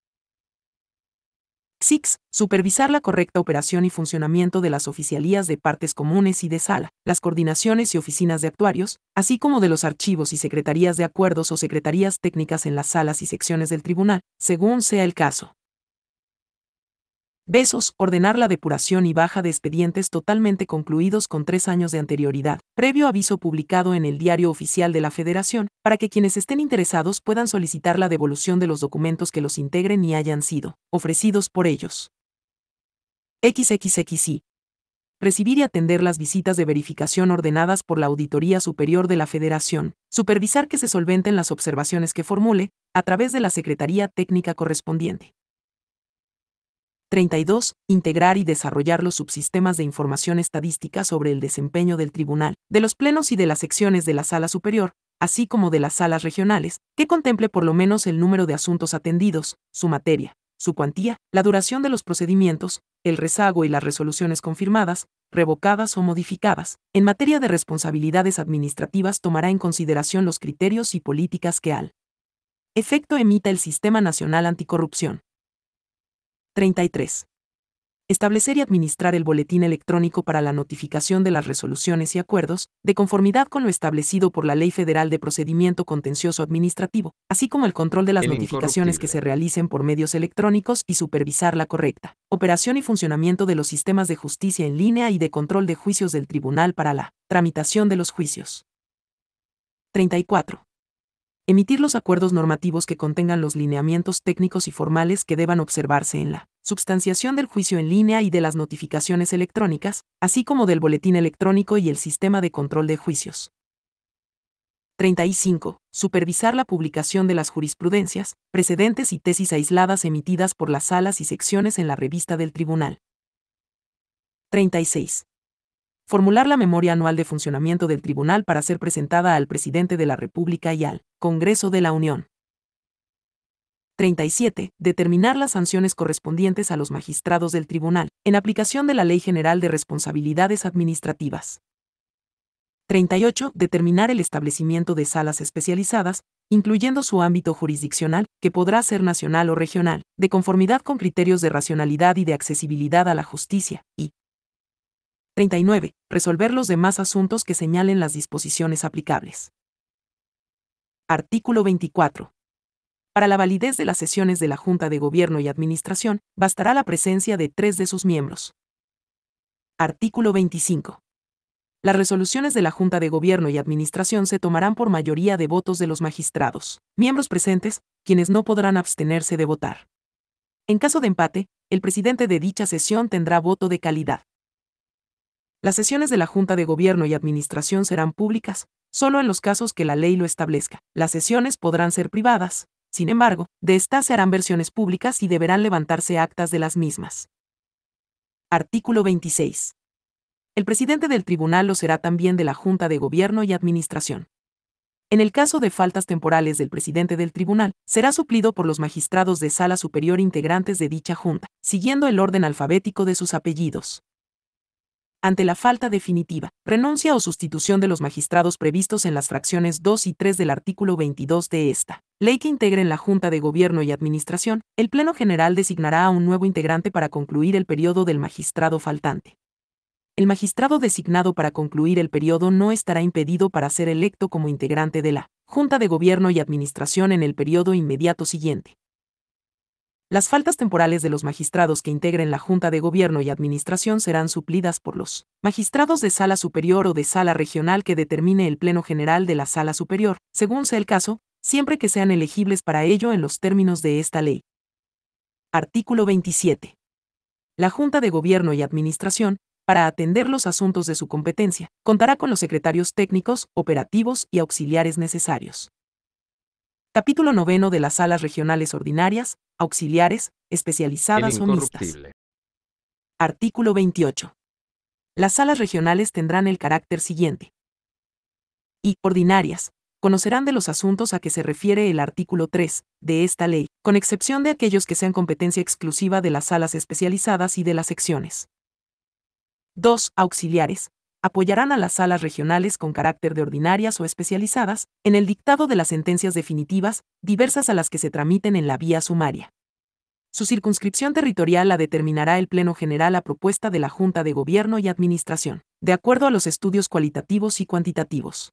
6. Supervisar la correcta operación y funcionamiento de las oficialías de partes comunes y de sala, las coordinaciones y oficinas de actuarios, así como de los archivos y secretarías de acuerdos o secretarías técnicas en las salas y secciones del tribunal, según sea el caso. Besos, ordenar la depuración y baja de expedientes totalmente concluidos con tres años de anterioridad, previo aviso publicado en el Diario Oficial de la Federación, para que quienes estén interesados puedan solicitar la devolución de los documentos que los integren y hayan sido ofrecidos por ellos. XXXI. Recibir y atender las visitas de verificación ordenadas por la Auditoría Superior de la Federación. Supervisar que se solventen las observaciones que formule, a través de la Secretaría Técnica correspondiente. 32. Integrar y desarrollar los subsistemas de información estadística sobre el desempeño del tribunal, de los plenos y de las secciones de la sala superior, así como de las salas regionales, que contemple por lo menos el número de asuntos atendidos, su materia, su cuantía, la duración de los procedimientos, el rezago y las resoluciones confirmadas, revocadas o modificadas. En materia de responsabilidades administrativas tomará en consideración los criterios y políticas que al efecto emita el Sistema Nacional Anticorrupción. 33. Establecer y administrar el boletín electrónico para la notificación de las resoluciones y acuerdos, de conformidad con lo establecido por la Ley Federal de Procedimiento Contencioso Administrativo, así como el control de las notificaciones que se realicen por medios electrónicos y supervisar la correcta operación y funcionamiento de los sistemas de justicia en línea y de control de juicios del Tribunal para la tramitación de los juicios. 34. Emitir los acuerdos normativos que contengan los lineamientos técnicos y formales que deban observarse en la substanciación del juicio en línea y de las notificaciones electrónicas, así como del boletín electrónico y el sistema de control de juicios. 35. Supervisar la publicación de las jurisprudencias, precedentes y tesis aisladas emitidas por las salas y secciones en la revista del tribunal. 36 formular la memoria anual de funcionamiento del tribunal para ser presentada al presidente de la República y al Congreso de la Unión. 37. Determinar las sanciones correspondientes a los magistrados del tribunal, en aplicación de la Ley General de Responsabilidades Administrativas. 38. Determinar el establecimiento de salas especializadas, incluyendo su ámbito jurisdiccional, que podrá ser nacional o regional, de conformidad con criterios de racionalidad y de accesibilidad a la justicia, y 39. Resolver los demás asuntos que señalen las disposiciones aplicables. Artículo 24. Para la validez de las sesiones de la Junta de Gobierno y Administración, bastará la presencia de tres de sus miembros. Artículo 25. Las resoluciones de la Junta de Gobierno y Administración se tomarán por mayoría de votos de los magistrados, miembros presentes, quienes no podrán abstenerse de votar. En caso de empate, el presidente de dicha sesión tendrá voto de calidad. Las sesiones de la Junta de Gobierno y Administración serán públicas, solo en los casos que la ley lo establezca. Las sesiones podrán ser privadas, sin embargo, de estas se harán versiones públicas y deberán levantarse actas de las mismas. Artículo 26. El presidente del tribunal lo será también de la Junta de Gobierno y Administración. En el caso de faltas temporales del presidente del tribunal, será suplido por los magistrados de sala superior integrantes de dicha junta, siguiendo el orden alfabético de sus apellidos ante la falta definitiva, renuncia o sustitución de los magistrados previstos en las fracciones 2 y 3 del artículo 22 de esta. Ley que integre en la Junta de Gobierno y Administración, el Pleno General designará a un nuevo integrante para concluir el periodo del magistrado faltante. El magistrado designado para concluir el periodo no estará impedido para ser electo como integrante de la Junta de Gobierno y Administración en el periodo inmediato siguiente. Las faltas temporales de los magistrados que integren la Junta de Gobierno y Administración serán suplidas por los magistrados de sala superior o de sala regional que determine el Pleno General de la Sala Superior, según sea el caso, siempre que sean elegibles para ello en los términos de esta ley. Artículo 27. La Junta de Gobierno y Administración, para atender los asuntos de su competencia, contará con los secretarios técnicos, operativos y auxiliares necesarios. Capítulo noveno de las salas regionales ordinarias, auxiliares, especializadas o mixtas. Artículo 28. Las salas regionales tendrán el carácter siguiente. Y ordinarias, conocerán de los asuntos a que se refiere el artículo 3 de esta ley, con excepción de aquellos que sean competencia exclusiva de las salas especializadas y de las secciones. 2. Auxiliares, apoyarán a las salas regionales con carácter de ordinarias o especializadas en el dictado de las sentencias definitivas, diversas a las que se tramiten en la vía sumaria. Su circunscripción territorial la determinará el Pleno General a propuesta de la Junta de Gobierno y Administración, de acuerdo a los estudios cualitativos y cuantitativos.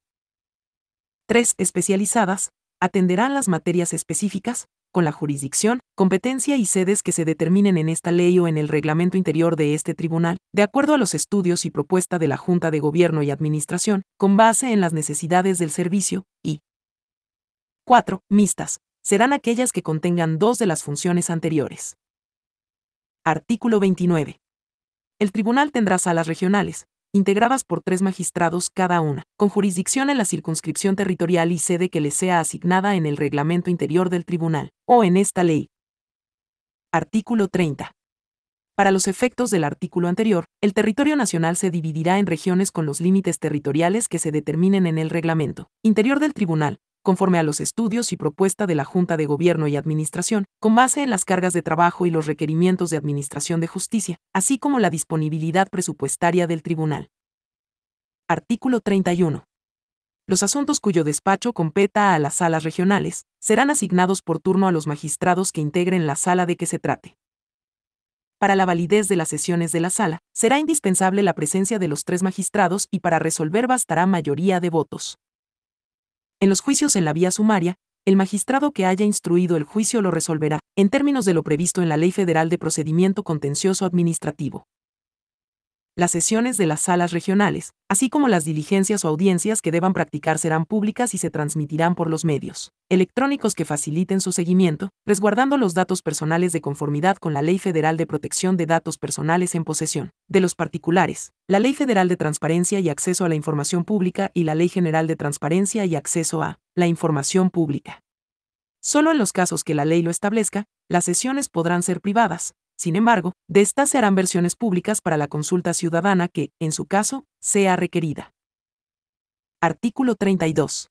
3. Especializadas, atenderán las materias específicas, con la jurisdicción, competencia y sedes que se determinen en esta ley o en el reglamento interior de este tribunal, de acuerdo a los estudios y propuesta de la Junta de Gobierno y Administración, con base en las necesidades del servicio, y 4. Mistas. Serán aquellas que contengan dos de las funciones anteriores. Artículo 29. El tribunal tendrá salas regionales, integradas por tres magistrados cada una, con jurisdicción en la circunscripción territorial y sede que le sea asignada en el reglamento interior del tribunal, o en esta ley. Artículo 30. Para los efectos del artículo anterior, el territorio nacional se dividirá en regiones con los límites territoriales que se determinen en el reglamento interior del tribunal, conforme a los estudios y propuesta de la Junta de Gobierno y Administración, con base en las cargas de trabajo y los requerimientos de Administración de Justicia, así como la disponibilidad presupuestaria del Tribunal. Artículo 31. Los asuntos cuyo despacho competa a las salas regionales serán asignados por turno a los magistrados que integren la sala de que se trate. Para la validez de las sesiones de la sala, será indispensable la presencia de los tres magistrados y para resolver bastará mayoría de votos. En los juicios en la vía sumaria, el magistrado que haya instruido el juicio lo resolverá, en términos de lo previsto en la Ley Federal de Procedimiento Contencioso Administrativo las sesiones de las salas regionales, así como las diligencias o audiencias que deban practicar serán públicas y se transmitirán por los medios electrónicos que faciliten su seguimiento, resguardando los datos personales de conformidad con la Ley Federal de Protección de Datos Personales en Posesión de los Particulares, la Ley Federal de Transparencia y Acceso a la Información Pública y la Ley General de Transparencia y Acceso a la Información Pública. Solo en los casos que la ley lo establezca, las sesiones podrán ser privadas, sin embargo, de estas se harán versiones públicas para la consulta ciudadana que, en su caso, sea requerida. Artículo 32.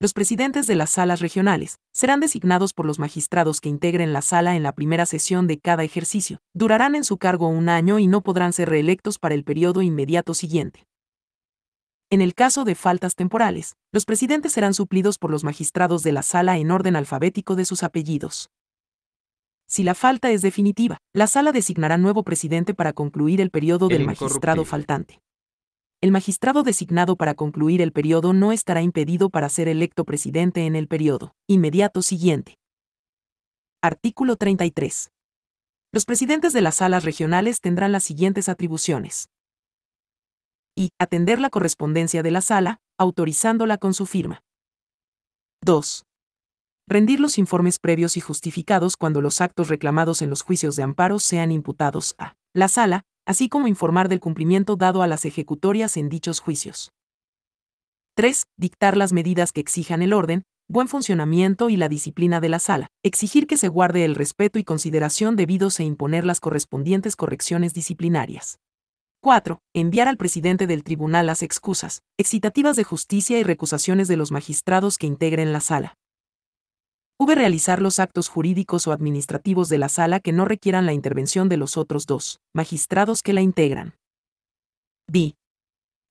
Los presidentes de las salas regionales serán designados por los magistrados que integren la sala en la primera sesión de cada ejercicio, durarán en su cargo un año y no podrán ser reelectos para el periodo inmediato siguiente. En el caso de faltas temporales, los presidentes serán suplidos por los magistrados de la sala en orden alfabético de sus apellidos. Si la falta es definitiva, la sala designará nuevo presidente para concluir el periodo del magistrado faltante. El magistrado designado para concluir el periodo no estará impedido para ser electo presidente en el periodo inmediato siguiente. Artículo 33. Los presidentes de las salas regionales tendrán las siguientes atribuciones. Y. Atender la correspondencia de la sala, autorizándola con su firma. 2 rendir los informes previos y justificados cuando los actos reclamados en los juicios de amparo sean imputados a la sala, así como informar del cumplimiento dado a las ejecutorias en dichos juicios. 3. Dictar las medidas que exijan el orden, buen funcionamiento y la disciplina de la sala, exigir que se guarde el respeto y consideración debidos e imponer las correspondientes correcciones disciplinarias. 4. Enviar al presidente del tribunal las excusas, excitativas de justicia y recusaciones de los magistrados que integren la sala v. Realizar los actos jurídicos o administrativos de la sala que no requieran la intervención de los otros dos magistrados que la integran. b.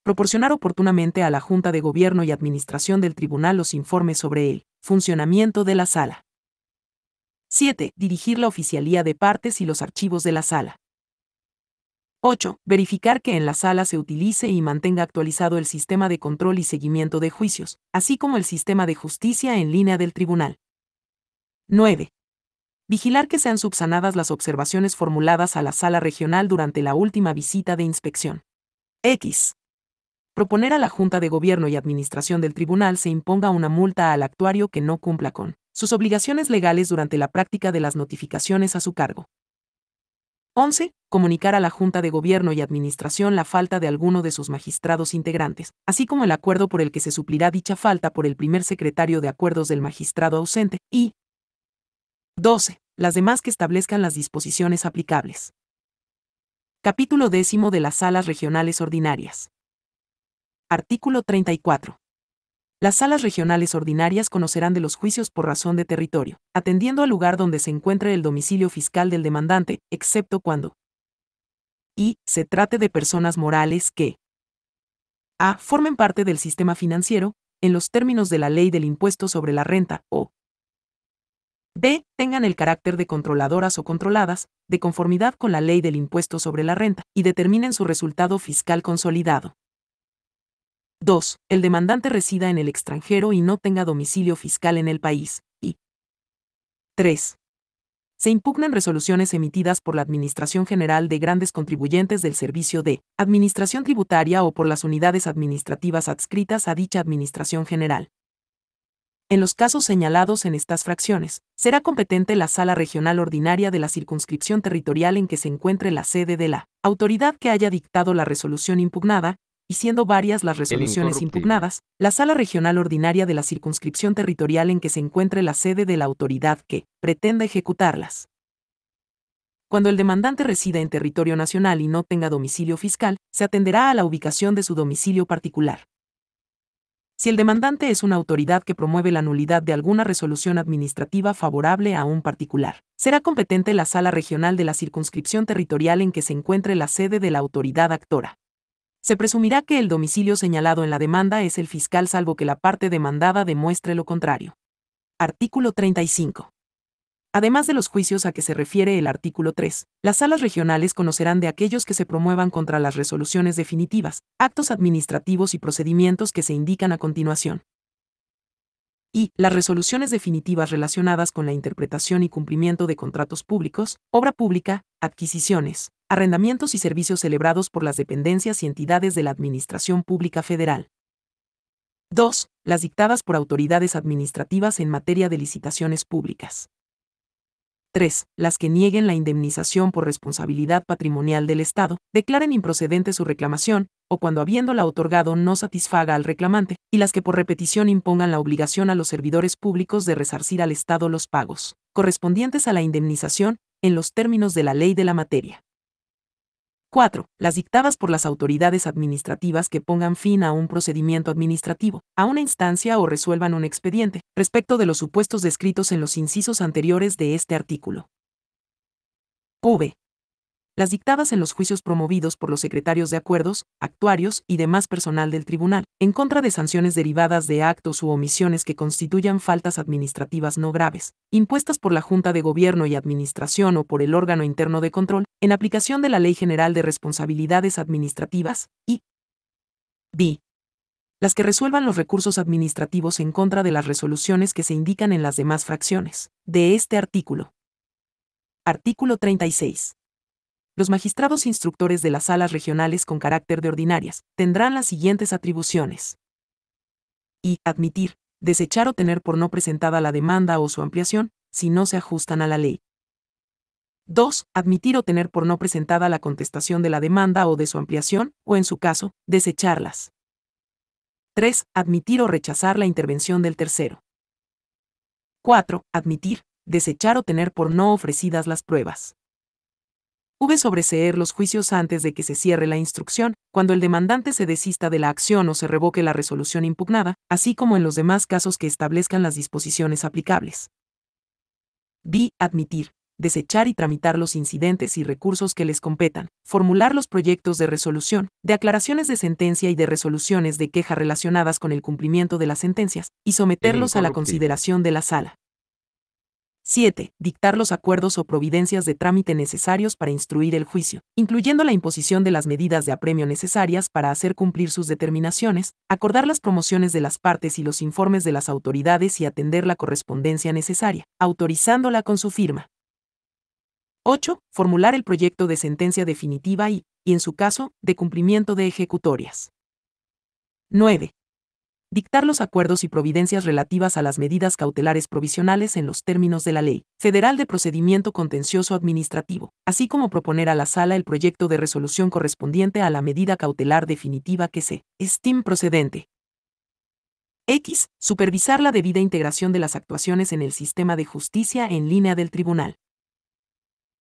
Proporcionar oportunamente a la Junta de Gobierno y Administración del Tribunal los informes sobre el funcionamiento de la sala. 7. Dirigir la oficialía de partes y los archivos de la sala. 8. Verificar que en la sala se utilice y mantenga actualizado el sistema de control y seguimiento de juicios, así como el sistema de justicia en línea del tribunal. 9. Vigilar que sean subsanadas las observaciones formuladas a la sala regional durante la última visita de inspección. X. Proponer a la Junta de Gobierno y Administración del Tribunal se imponga una multa al actuario que no cumpla con sus obligaciones legales durante la práctica de las notificaciones a su cargo. 11. Comunicar a la Junta de Gobierno y Administración la falta de alguno de sus magistrados integrantes, así como el acuerdo por el que se suplirá dicha falta por el primer secretario de acuerdos del magistrado ausente, y, 12. Las demás que establezcan las disposiciones aplicables. Capítulo décimo de las salas regionales ordinarias. Artículo 34. Las salas regionales ordinarias conocerán de los juicios por razón de territorio, atendiendo al lugar donde se encuentre el domicilio fiscal del demandante, excepto cuando y se trate de personas morales que a. formen parte del sistema financiero, en los términos de la ley del impuesto sobre la renta, o b. Tengan el carácter de controladoras o controladas, de conformidad con la ley del impuesto sobre la renta, y determinen su resultado fiscal consolidado. 2. El demandante resida en el extranjero y no tenga domicilio fiscal en el país. Y 3. Se impugnan resoluciones emitidas por la Administración General de Grandes Contribuyentes del Servicio de Administración Tributaria o por las unidades administrativas adscritas a dicha Administración General. En los casos señalados en estas fracciones, será competente la sala regional ordinaria de la circunscripción territorial en que se encuentre la sede de la autoridad que haya dictado la resolución impugnada, y siendo varias las resoluciones impugnadas, la sala regional ordinaria de la circunscripción territorial en que se encuentre la sede de la autoridad que pretenda ejecutarlas. Cuando el demandante resida en territorio nacional y no tenga domicilio fiscal, se atenderá a la ubicación de su domicilio particular. Si el demandante es una autoridad que promueve la nulidad de alguna resolución administrativa favorable a un particular, será competente la sala regional de la circunscripción territorial en que se encuentre la sede de la autoridad actora. Se presumirá que el domicilio señalado en la demanda es el fiscal salvo que la parte demandada demuestre lo contrario. Artículo 35. Además de los juicios a que se refiere el artículo 3, las salas regionales conocerán de aquellos que se promuevan contra las resoluciones definitivas, actos administrativos y procedimientos que se indican a continuación. Y las resoluciones definitivas relacionadas con la interpretación y cumplimiento de contratos públicos, obra pública, adquisiciones, arrendamientos y servicios celebrados por las dependencias y entidades de la Administración Pública Federal. 2. Las dictadas por autoridades administrativas en materia de licitaciones públicas. 3. Las que nieguen la indemnización por responsabilidad patrimonial del Estado, declaren improcedente su reclamación, o cuando habiéndola otorgado no satisfaga al reclamante, y las que por repetición impongan la obligación a los servidores públicos de resarcir al Estado los pagos correspondientes a la indemnización, en los términos de la ley de la materia. 4. Las dictadas por las autoridades administrativas que pongan fin a un procedimiento administrativo, a una instancia o resuelvan un expediente, respecto de los supuestos descritos en los incisos anteriores de este artículo. V las dictadas en los juicios promovidos por los secretarios de acuerdos, actuarios y demás personal del tribunal, en contra de sanciones derivadas de actos u omisiones que constituyan faltas administrativas no graves, impuestas por la Junta de Gobierno y Administración o por el órgano interno de control, en aplicación de la Ley General de Responsabilidades Administrativas, y b las que resuelvan los recursos administrativos en contra de las resoluciones que se indican en las demás fracciones de este artículo. Artículo 36 los magistrados instructores de las salas regionales con carácter de ordinarias tendrán las siguientes atribuciones. Y, admitir, desechar o tener por no presentada la demanda o su ampliación, si no se ajustan a la ley. 2. Admitir o tener por no presentada la contestación de la demanda o de su ampliación, o en su caso, desecharlas. 3. Admitir o rechazar la intervención del tercero. 4. Admitir, desechar o tener por no ofrecidas las pruebas. V sobreseer los juicios antes de que se cierre la instrucción, cuando el demandante se desista de la acción o se revoque la resolución impugnada, así como en los demás casos que establezcan las disposiciones aplicables. D. Admitir, desechar y tramitar los incidentes y recursos que les competan, formular los proyectos de resolución, de aclaraciones de sentencia y de resoluciones de queja relacionadas con el cumplimiento de las sentencias, y someterlos a la consideración de la sala. 7. Dictar los acuerdos o providencias de trámite necesarios para instruir el juicio, incluyendo la imposición de las medidas de apremio necesarias para hacer cumplir sus determinaciones, acordar las promociones de las partes y los informes de las autoridades y atender la correspondencia necesaria, autorizándola con su firma. 8. Formular el proyecto de sentencia definitiva y, y en su caso, de cumplimiento de ejecutorias. 9 dictar los acuerdos y providencias relativas a las medidas cautelares provisionales en los términos de la Ley Federal de Procedimiento Contencioso Administrativo, así como proponer a la sala el proyecto de resolución correspondiente a la medida cautelar definitiva que se estime procedente. X. Supervisar la debida integración de las actuaciones en el sistema de justicia en línea del tribunal.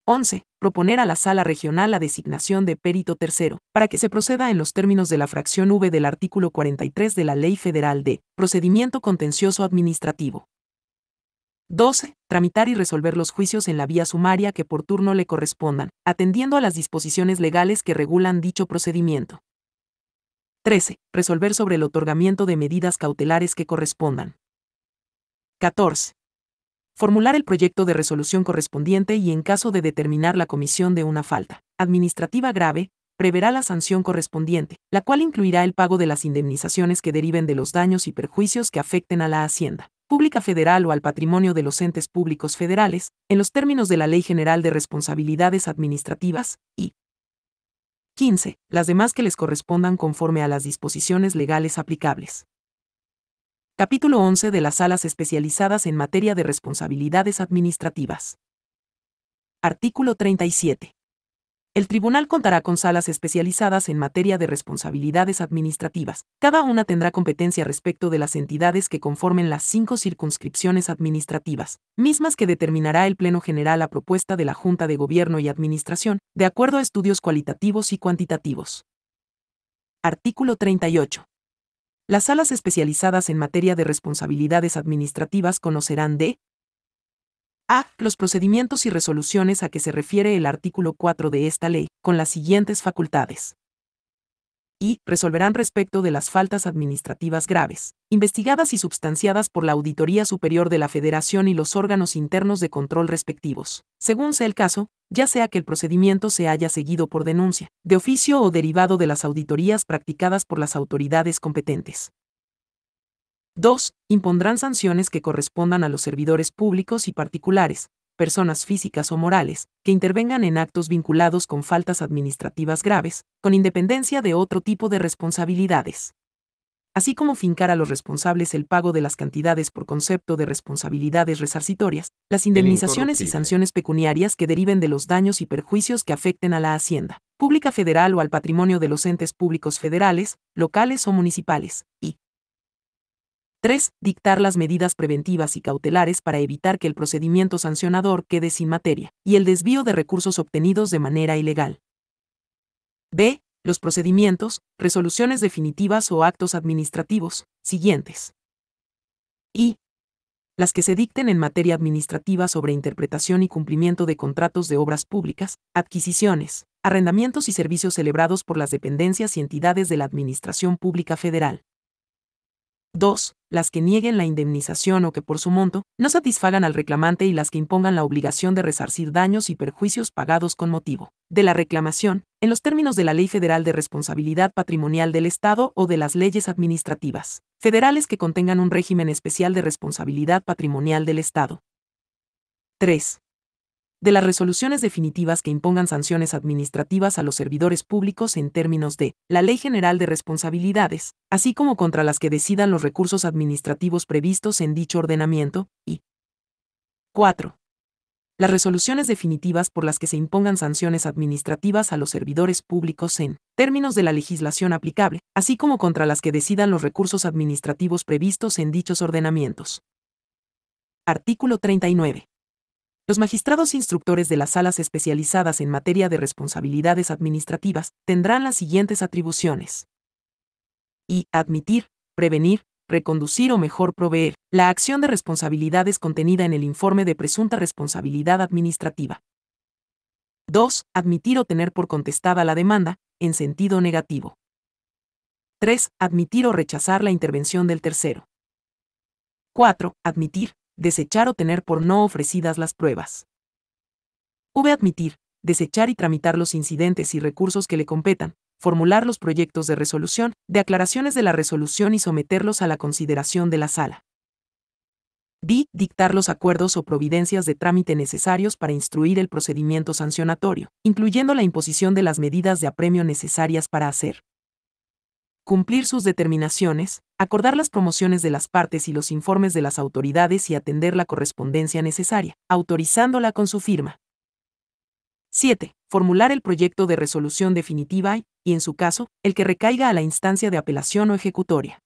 11. Proponer a la sala regional la designación de perito tercero, para que se proceda en los términos de la fracción V del artículo 43 de la Ley Federal de Procedimiento Contencioso Administrativo. 12. Tramitar y resolver los juicios en la vía sumaria que por turno le correspondan, atendiendo a las disposiciones legales que regulan dicho procedimiento. 13. Resolver sobre el otorgamiento de medidas cautelares que correspondan. 14 formular el proyecto de resolución correspondiente y en caso de determinar la comisión de una falta administrativa grave, preverá la sanción correspondiente, la cual incluirá el pago de las indemnizaciones que deriven de los daños y perjuicios que afecten a la hacienda pública federal o al patrimonio de los entes públicos federales, en los términos de la Ley General de Responsabilidades Administrativas, y 15. Las demás que les correspondan conforme a las disposiciones legales aplicables. Capítulo 11 de las salas especializadas en materia de responsabilidades administrativas. Artículo 37. El tribunal contará con salas especializadas en materia de responsabilidades administrativas. Cada una tendrá competencia respecto de las entidades que conformen las cinco circunscripciones administrativas, mismas que determinará el Pleno General a propuesta de la Junta de Gobierno y Administración, de acuerdo a estudios cualitativos y cuantitativos. Artículo 38. Las salas especializadas en materia de responsabilidades administrativas conocerán de a. Los procedimientos y resoluciones a que se refiere el artículo 4 de esta ley, con las siguientes facultades y resolverán respecto de las faltas administrativas graves, investigadas y substanciadas por la Auditoría Superior de la Federación y los órganos internos de control respectivos, según sea el caso, ya sea que el procedimiento se haya seguido por denuncia, de oficio o derivado de las auditorías practicadas por las autoridades competentes. 2. Impondrán sanciones que correspondan a los servidores públicos y particulares, personas físicas o morales, que intervengan en actos vinculados con faltas administrativas graves, con independencia de otro tipo de responsabilidades. Así como fincar a los responsables el pago de las cantidades por concepto de responsabilidades resarcitorias, las indemnizaciones y sanciones pecuniarias que deriven de los daños y perjuicios que afecten a la hacienda pública federal o al patrimonio de los entes públicos federales, locales o municipales, y, 3. Dictar las medidas preventivas y cautelares para evitar que el procedimiento sancionador quede sin materia y el desvío de recursos obtenidos de manera ilegal. B. Los procedimientos, resoluciones definitivas o actos administrativos siguientes. Y. Las que se dicten en materia administrativa sobre interpretación y cumplimiento de contratos de obras públicas, adquisiciones, arrendamientos y servicios celebrados por las dependencias y entidades de la Administración Pública Federal. 2. Las que nieguen la indemnización o que por su monto no satisfagan al reclamante y las que impongan la obligación de resarcir daños y perjuicios pagados con motivo de la reclamación, en los términos de la Ley Federal de Responsabilidad Patrimonial del Estado o de las leyes administrativas federales que contengan un régimen especial de responsabilidad patrimonial del Estado. 3 de las resoluciones definitivas que impongan sanciones administrativas a los servidores públicos en términos de la Ley General de Responsabilidades, así como contra las que decidan los recursos administrativos previstos en dicho ordenamiento, y 4. Las resoluciones definitivas por las que se impongan sanciones administrativas a los servidores públicos en términos de la legislación aplicable, así como contra las que decidan los recursos administrativos previstos en dichos ordenamientos. Artículo 39. Los magistrados instructores de las salas especializadas en materia de responsabilidades administrativas tendrán las siguientes atribuciones. Y. Admitir, prevenir, reconducir o mejor proveer la acción de responsabilidades contenida en el informe de presunta responsabilidad administrativa. 2. Admitir o tener por contestada la demanda, en sentido negativo. 3. Admitir o rechazar la intervención del tercero. 4. Admitir, desechar o tener por no ofrecidas las pruebas. V. Admitir, desechar y tramitar los incidentes y recursos que le competan, formular los proyectos de resolución, de aclaraciones de la resolución y someterlos a la consideración de la sala. D. Dictar los acuerdos o providencias de trámite necesarios para instruir el procedimiento sancionatorio, incluyendo la imposición de las medidas de apremio necesarias para hacer cumplir sus determinaciones, acordar las promociones de las partes y los informes de las autoridades y atender la correspondencia necesaria, autorizándola con su firma. 7. Formular el proyecto de resolución definitiva y, en su caso, el que recaiga a la instancia de apelación o ejecutoria.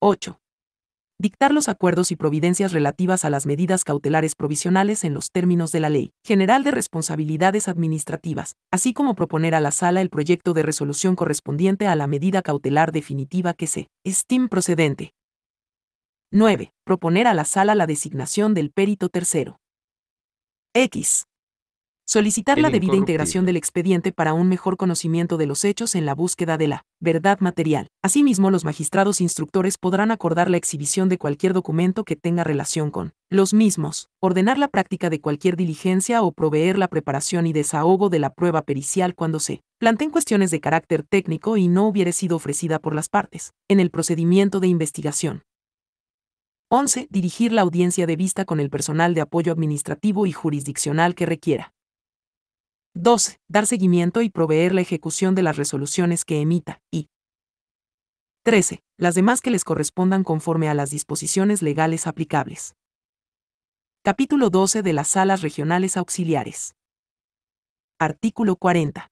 8 dictar los acuerdos y providencias relativas a las medidas cautelares provisionales en los términos de la Ley General de Responsabilidades Administrativas, así como proponer a la Sala el proyecto de resolución correspondiente a la medida cautelar definitiva que se estime procedente. 9. Proponer a la Sala la designación del perito tercero. X solicitar la debida integración del expediente para un mejor conocimiento de los hechos en la búsqueda de la verdad material. Asimismo, los magistrados instructores podrán acordar la exhibición de cualquier documento que tenga relación con los mismos, ordenar la práctica de cualquier diligencia o proveer la preparación y desahogo de la prueba pericial cuando se planteen cuestiones de carácter técnico y no hubiere sido ofrecida por las partes en el procedimiento de investigación. 11. Dirigir la audiencia de vista con el personal de apoyo administrativo y jurisdiccional que requiera. 12. Dar seguimiento y proveer la ejecución de las resoluciones que emita. Y 13. Las demás que les correspondan conforme a las disposiciones legales aplicables. Capítulo 12 de las salas regionales auxiliares. Artículo 40.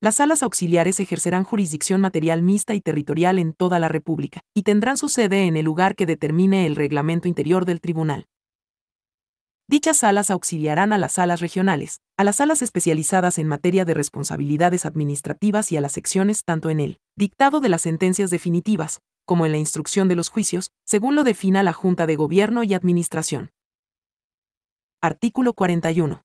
Las salas auxiliares ejercerán jurisdicción material mixta y territorial en toda la República, y tendrán su sede en el lugar que determine el reglamento interior del tribunal. Dichas salas auxiliarán a las salas regionales, a las salas especializadas en materia de responsabilidades administrativas y a las secciones tanto en el dictado de las sentencias definitivas, como en la instrucción de los juicios, según lo defina la Junta de Gobierno y Administración. Artículo 41.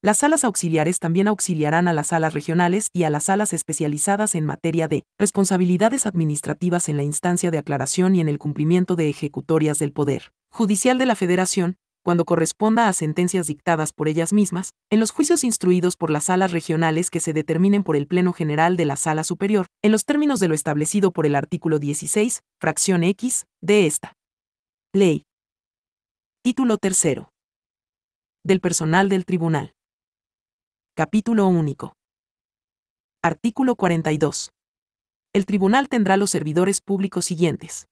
Las salas auxiliares también auxiliarán a las salas regionales y a las salas especializadas en materia de responsabilidades administrativas en la instancia de aclaración y en el cumplimiento de ejecutorias del Poder Judicial de la Federación, cuando corresponda a sentencias dictadas por ellas mismas, en los juicios instruidos por las salas regionales que se determinen por el Pleno General de la Sala Superior, en los términos de lo establecido por el artículo 16, fracción X, de esta ley. Título tercero. Del personal del Tribunal. Capítulo único. Artículo 42. El Tribunal tendrá los servidores públicos siguientes.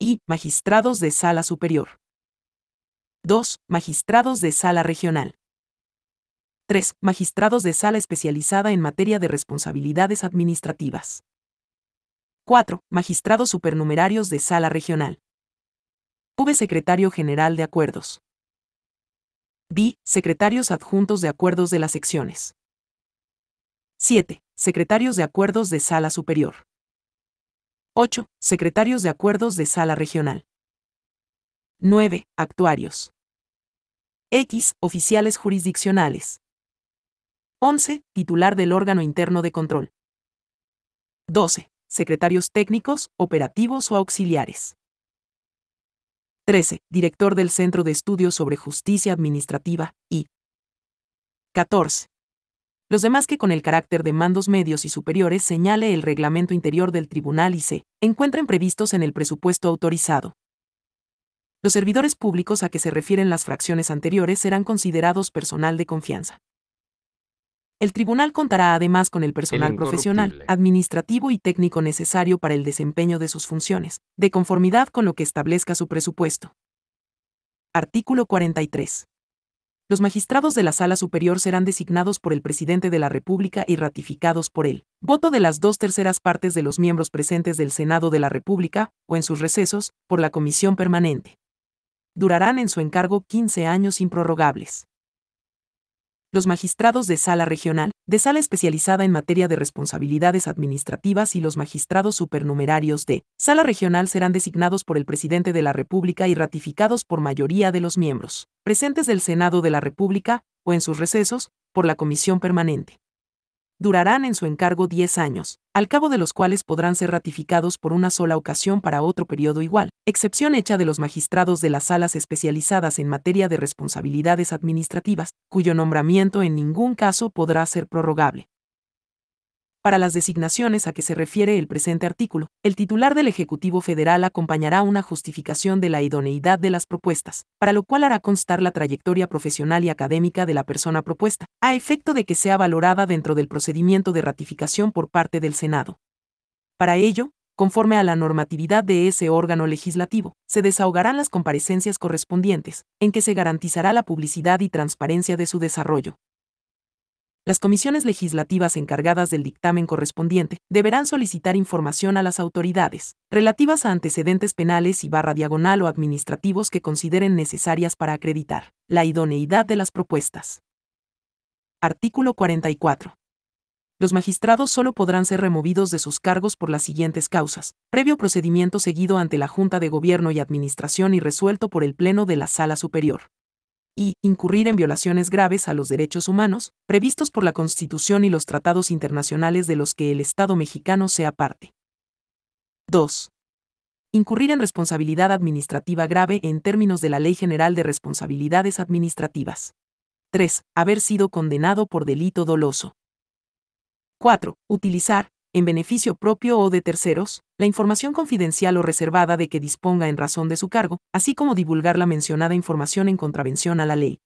Y, magistrados de sala superior. 2. Magistrados de sala regional. 3. Magistrados de sala especializada en materia de responsabilidades administrativas. 4. Magistrados supernumerarios de sala regional. V. Secretario General de Acuerdos. vi Secretarios adjuntos de acuerdos de las secciones. 7. Secretarios de acuerdos de sala superior. 8. Secretarios de acuerdos de sala regional. 9. Actuarios. X. Oficiales jurisdiccionales. 11. Titular del órgano interno de control. 12. Secretarios técnicos, operativos o auxiliares. 13. Director del Centro de Estudios sobre Justicia Administrativa, y 14. Los demás que con el carácter de mandos medios y superiores señale el reglamento interior del tribunal y se encuentren previstos en el presupuesto autorizado. Los servidores públicos a que se refieren las fracciones anteriores serán considerados personal de confianza. El tribunal contará además con el personal profesional, administrativo y técnico necesario para el desempeño de sus funciones, de conformidad con lo que establezca su presupuesto. Artículo 43. Los magistrados de la Sala Superior serán designados por el Presidente de la República y ratificados por él. Voto de las dos terceras partes de los miembros presentes del Senado de la República, o en sus recesos, por la Comisión Permanente durarán en su encargo 15 años improrrogables. Los magistrados de sala regional, de sala especializada en materia de responsabilidades administrativas y los magistrados supernumerarios de sala regional serán designados por el presidente de la República y ratificados por mayoría de los miembros, presentes del Senado de la República, o en sus recesos, por la comisión permanente durarán en su encargo 10 años, al cabo de los cuales podrán ser ratificados por una sola ocasión para otro periodo igual, excepción hecha de los magistrados de las salas especializadas en materia de responsabilidades administrativas, cuyo nombramiento en ningún caso podrá ser prorrogable. Para las designaciones a que se refiere el presente artículo, el titular del Ejecutivo Federal acompañará una justificación de la idoneidad de las propuestas, para lo cual hará constar la trayectoria profesional y académica de la persona propuesta, a efecto de que sea valorada dentro del procedimiento de ratificación por parte del Senado. Para ello, conforme a la normatividad de ese órgano legislativo, se desahogarán las comparecencias correspondientes, en que se garantizará la publicidad y transparencia de su desarrollo las comisiones legislativas encargadas del dictamen correspondiente deberán solicitar información a las autoridades relativas a antecedentes penales y barra diagonal o administrativos que consideren necesarias para acreditar la idoneidad de las propuestas. Artículo 44. Los magistrados solo podrán ser removidos de sus cargos por las siguientes causas, previo procedimiento seguido ante la Junta de Gobierno y Administración y resuelto por el Pleno de la Sala Superior y incurrir en violaciones graves a los derechos humanos, previstos por la Constitución y los tratados internacionales de los que el Estado mexicano sea parte. 2. Incurrir en responsabilidad administrativa grave en términos de la Ley General de Responsabilidades Administrativas. 3. Haber sido condenado por delito doloso. 4. Utilizar, en beneficio propio o de terceros, la información confidencial o reservada de que disponga en razón de su cargo, así como divulgar la mencionada información en contravención a la ley.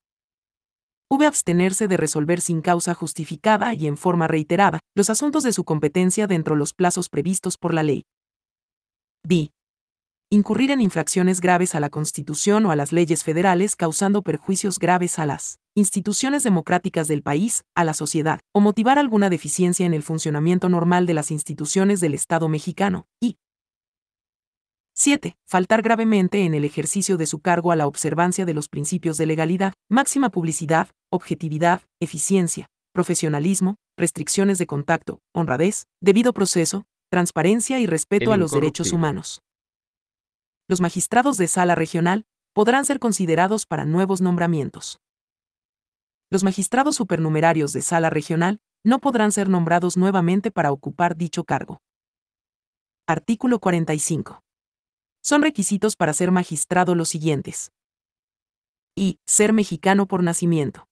V. Abstenerse de resolver sin causa justificada y en forma reiterada los asuntos de su competencia dentro de los plazos previstos por la ley. B incurrir en infracciones graves a la Constitución o a las leyes federales causando perjuicios graves a las instituciones democráticas del país, a la sociedad, o motivar alguna deficiencia en el funcionamiento normal de las instituciones del Estado mexicano, y 7. Faltar gravemente en el ejercicio de su cargo a la observancia de los principios de legalidad, máxima publicidad, objetividad, eficiencia, profesionalismo, restricciones de contacto, honradez, debido proceso, transparencia y respeto a los derechos humanos los magistrados de sala regional podrán ser considerados para nuevos nombramientos. Los magistrados supernumerarios de sala regional no podrán ser nombrados nuevamente para ocupar dicho cargo. Artículo 45. Son requisitos para ser magistrado los siguientes. Y. Ser mexicano por nacimiento.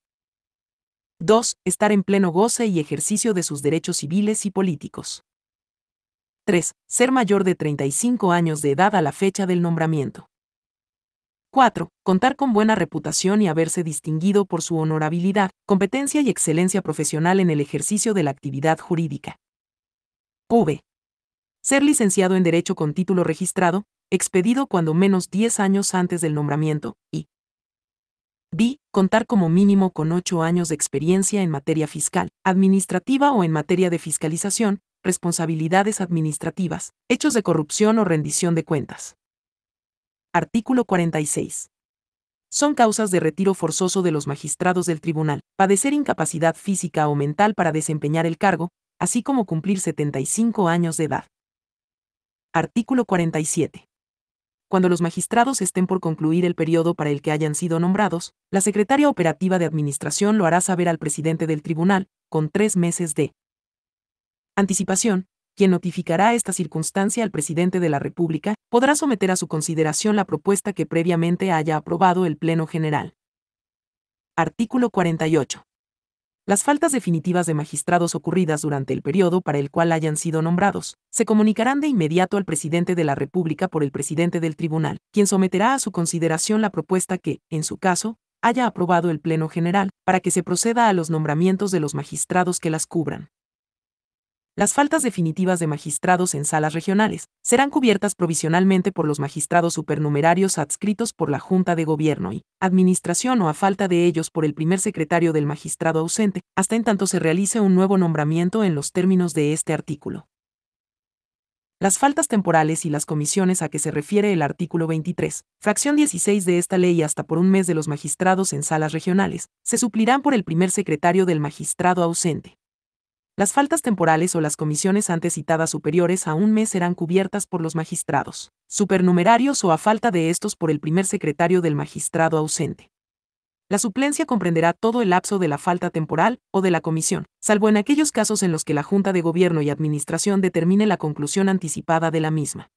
2. Estar en pleno goce y ejercicio de sus derechos civiles y políticos. 3. Ser mayor de 35 años de edad a la fecha del nombramiento. 4. Contar con buena reputación y haberse distinguido por su honorabilidad, competencia y excelencia profesional en el ejercicio de la actividad jurídica. V. Ser licenciado en Derecho con título registrado, expedido cuando menos 10 años antes del nombramiento, y B. Contar como mínimo con 8 años de experiencia en materia fiscal, administrativa o en materia de fiscalización, responsabilidades administrativas, hechos de corrupción o rendición de cuentas. Artículo 46. Son causas de retiro forzoso de los magistrados del tribunal, padecer incapacidad física o mental para desempeñar el cargo, así como cumplir 75 años de edad. Artículo 47. Cuando los magistrados estén por concluir el periodo para el que hayan sido nombrados, la secretaria operativa de administración lo hará saber al presidente del tribunal, con tres meses de Anticipación, quien notificará esta circunstancia al presidente de la República, podrá someter a su consideración la propuesta que previamente haya aprobado el Pleno General. Artículo 48. Las faltas definitivas de magistrados ocurridas durante el periodo para el cual hayan sido nombrados, se comunicarán de inmediato al presidente de la República por el presidente del tribunal, quien someterá a su consideración la propuesta que, en su caso, haya aprobado el Pleno General, para que se proceda a los nombramientos de los magistrados que las cubran. Las faltas definitivas de magistrados en salas regionales serán cubiertas provisionalmente por los magistrados supernumerarios adscritos por la Junta de Gobierno y Administración o a falta de ellos por el primer secretario del magistrado ausente, hasta en tanto se realice un nuevo nombramiento en los términos de este artículo. Las faltas temporales y las comisiones a que se refiere el artículo 23, fracción 16 de esta ley hasta por un mes de los magistrados en salas regionales, se suplirán por el primer secretario del magistrado ausente. Las faltas temporales o las comisiones antes citadas superiores a un mes serán cubiertas por los magistrados, supernumerarios o a falta de estos por el primer secretario del magistrado ausente. La suplencia comprenderá todo el lapso de la falta temporal o de la comisión, salvo en aquellos casos en los que la Junta de Gobierno y Administración determine la conclusión anticipada de la misma.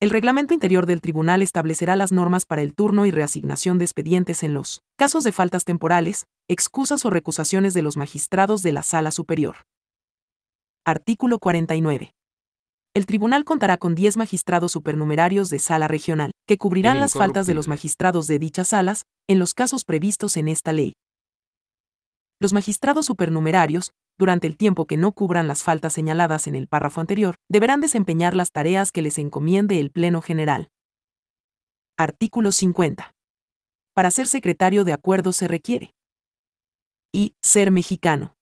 El reglamento interior del tribunal establecerá las normas para el turno y reasignación de expedientes en los casos de faltas temporales, excusas o recusaciones de los magistrados de la sala superior. Artículo 49. El tribunal contará con 10 magistrados supernumerarios de sala regional, que cubrirán las faltas de los magistrados de dichas salas, en los casos previstos en esta ley. Los magistrados supernumerarios, durante el tiempo que no cubran las faltas señaladas en el párrafo anterior, deberán desempeñar las tareas que les encomiende el Pleno General. Artículo 50. Para ser secretario de acuerdo se requiere. Y. Ser mexicano.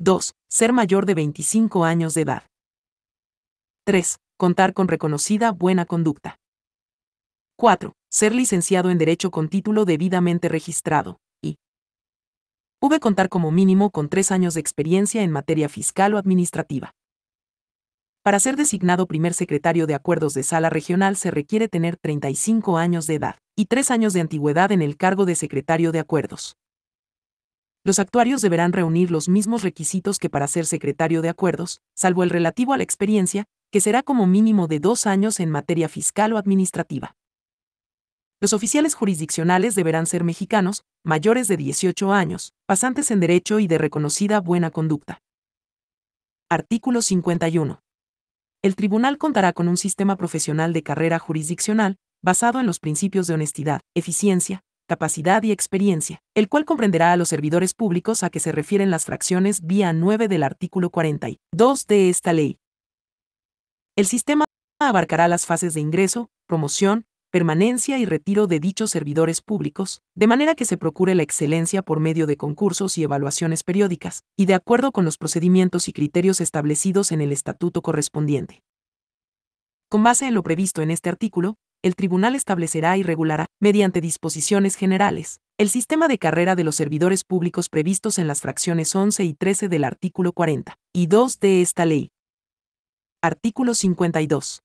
2. Ser mayor de 25 años de edad. 3. Contar con reconocida buena conducta. 4. Ser licenciado en Derecho con título debidamente registrado. Y V. Contar como mínimo con tres años de experiencia en materia fiscal o administrativa. Para ser designado primer secretario de acuerdos de sala regional se requiere tener 35 años de edad y tres años de antigüedad en el cargo de secretario de acuerdos los actuarios deberán reunir los mismos requisitos que para ser secretario de acuerdos, salvo el relativo a la experiencia, que será como mínimo de dos años en materia fiscal o administrativa. Los oficiales jurisdiccionales deberán ser mexicanos, mayores de 18 años, pasantes en derecho y de reconocida buena conducta. Artículo 51. El tribunal contará con un sistema profesional de carrera jurisdiccional, basado en los principios de honestidad, eficiencia, capacidad y experiencia, el cual comprenderá a los servidores públicos a que se refieren las fracciones vía 9 del artículo 42 de esta ley. El sistema abarcará las fases de ingreso, promoción, permanencia y retiro de dichos servidores públicos, de manera que se procure la excelencia por medio de concursos y evaluaciones periódicas, y de acuerdo con los procedimientos y criterios establecidos en el estatuto correspondiente. Con base en lo previsto en este artículo, el tribunal establecerá y regulará, mediante disposiciones generales, el sistema de carrera de los servidores públicos previstos en las fracciones 11 y 13 del artículo 40 y 2 de esta ley. Artículo 52.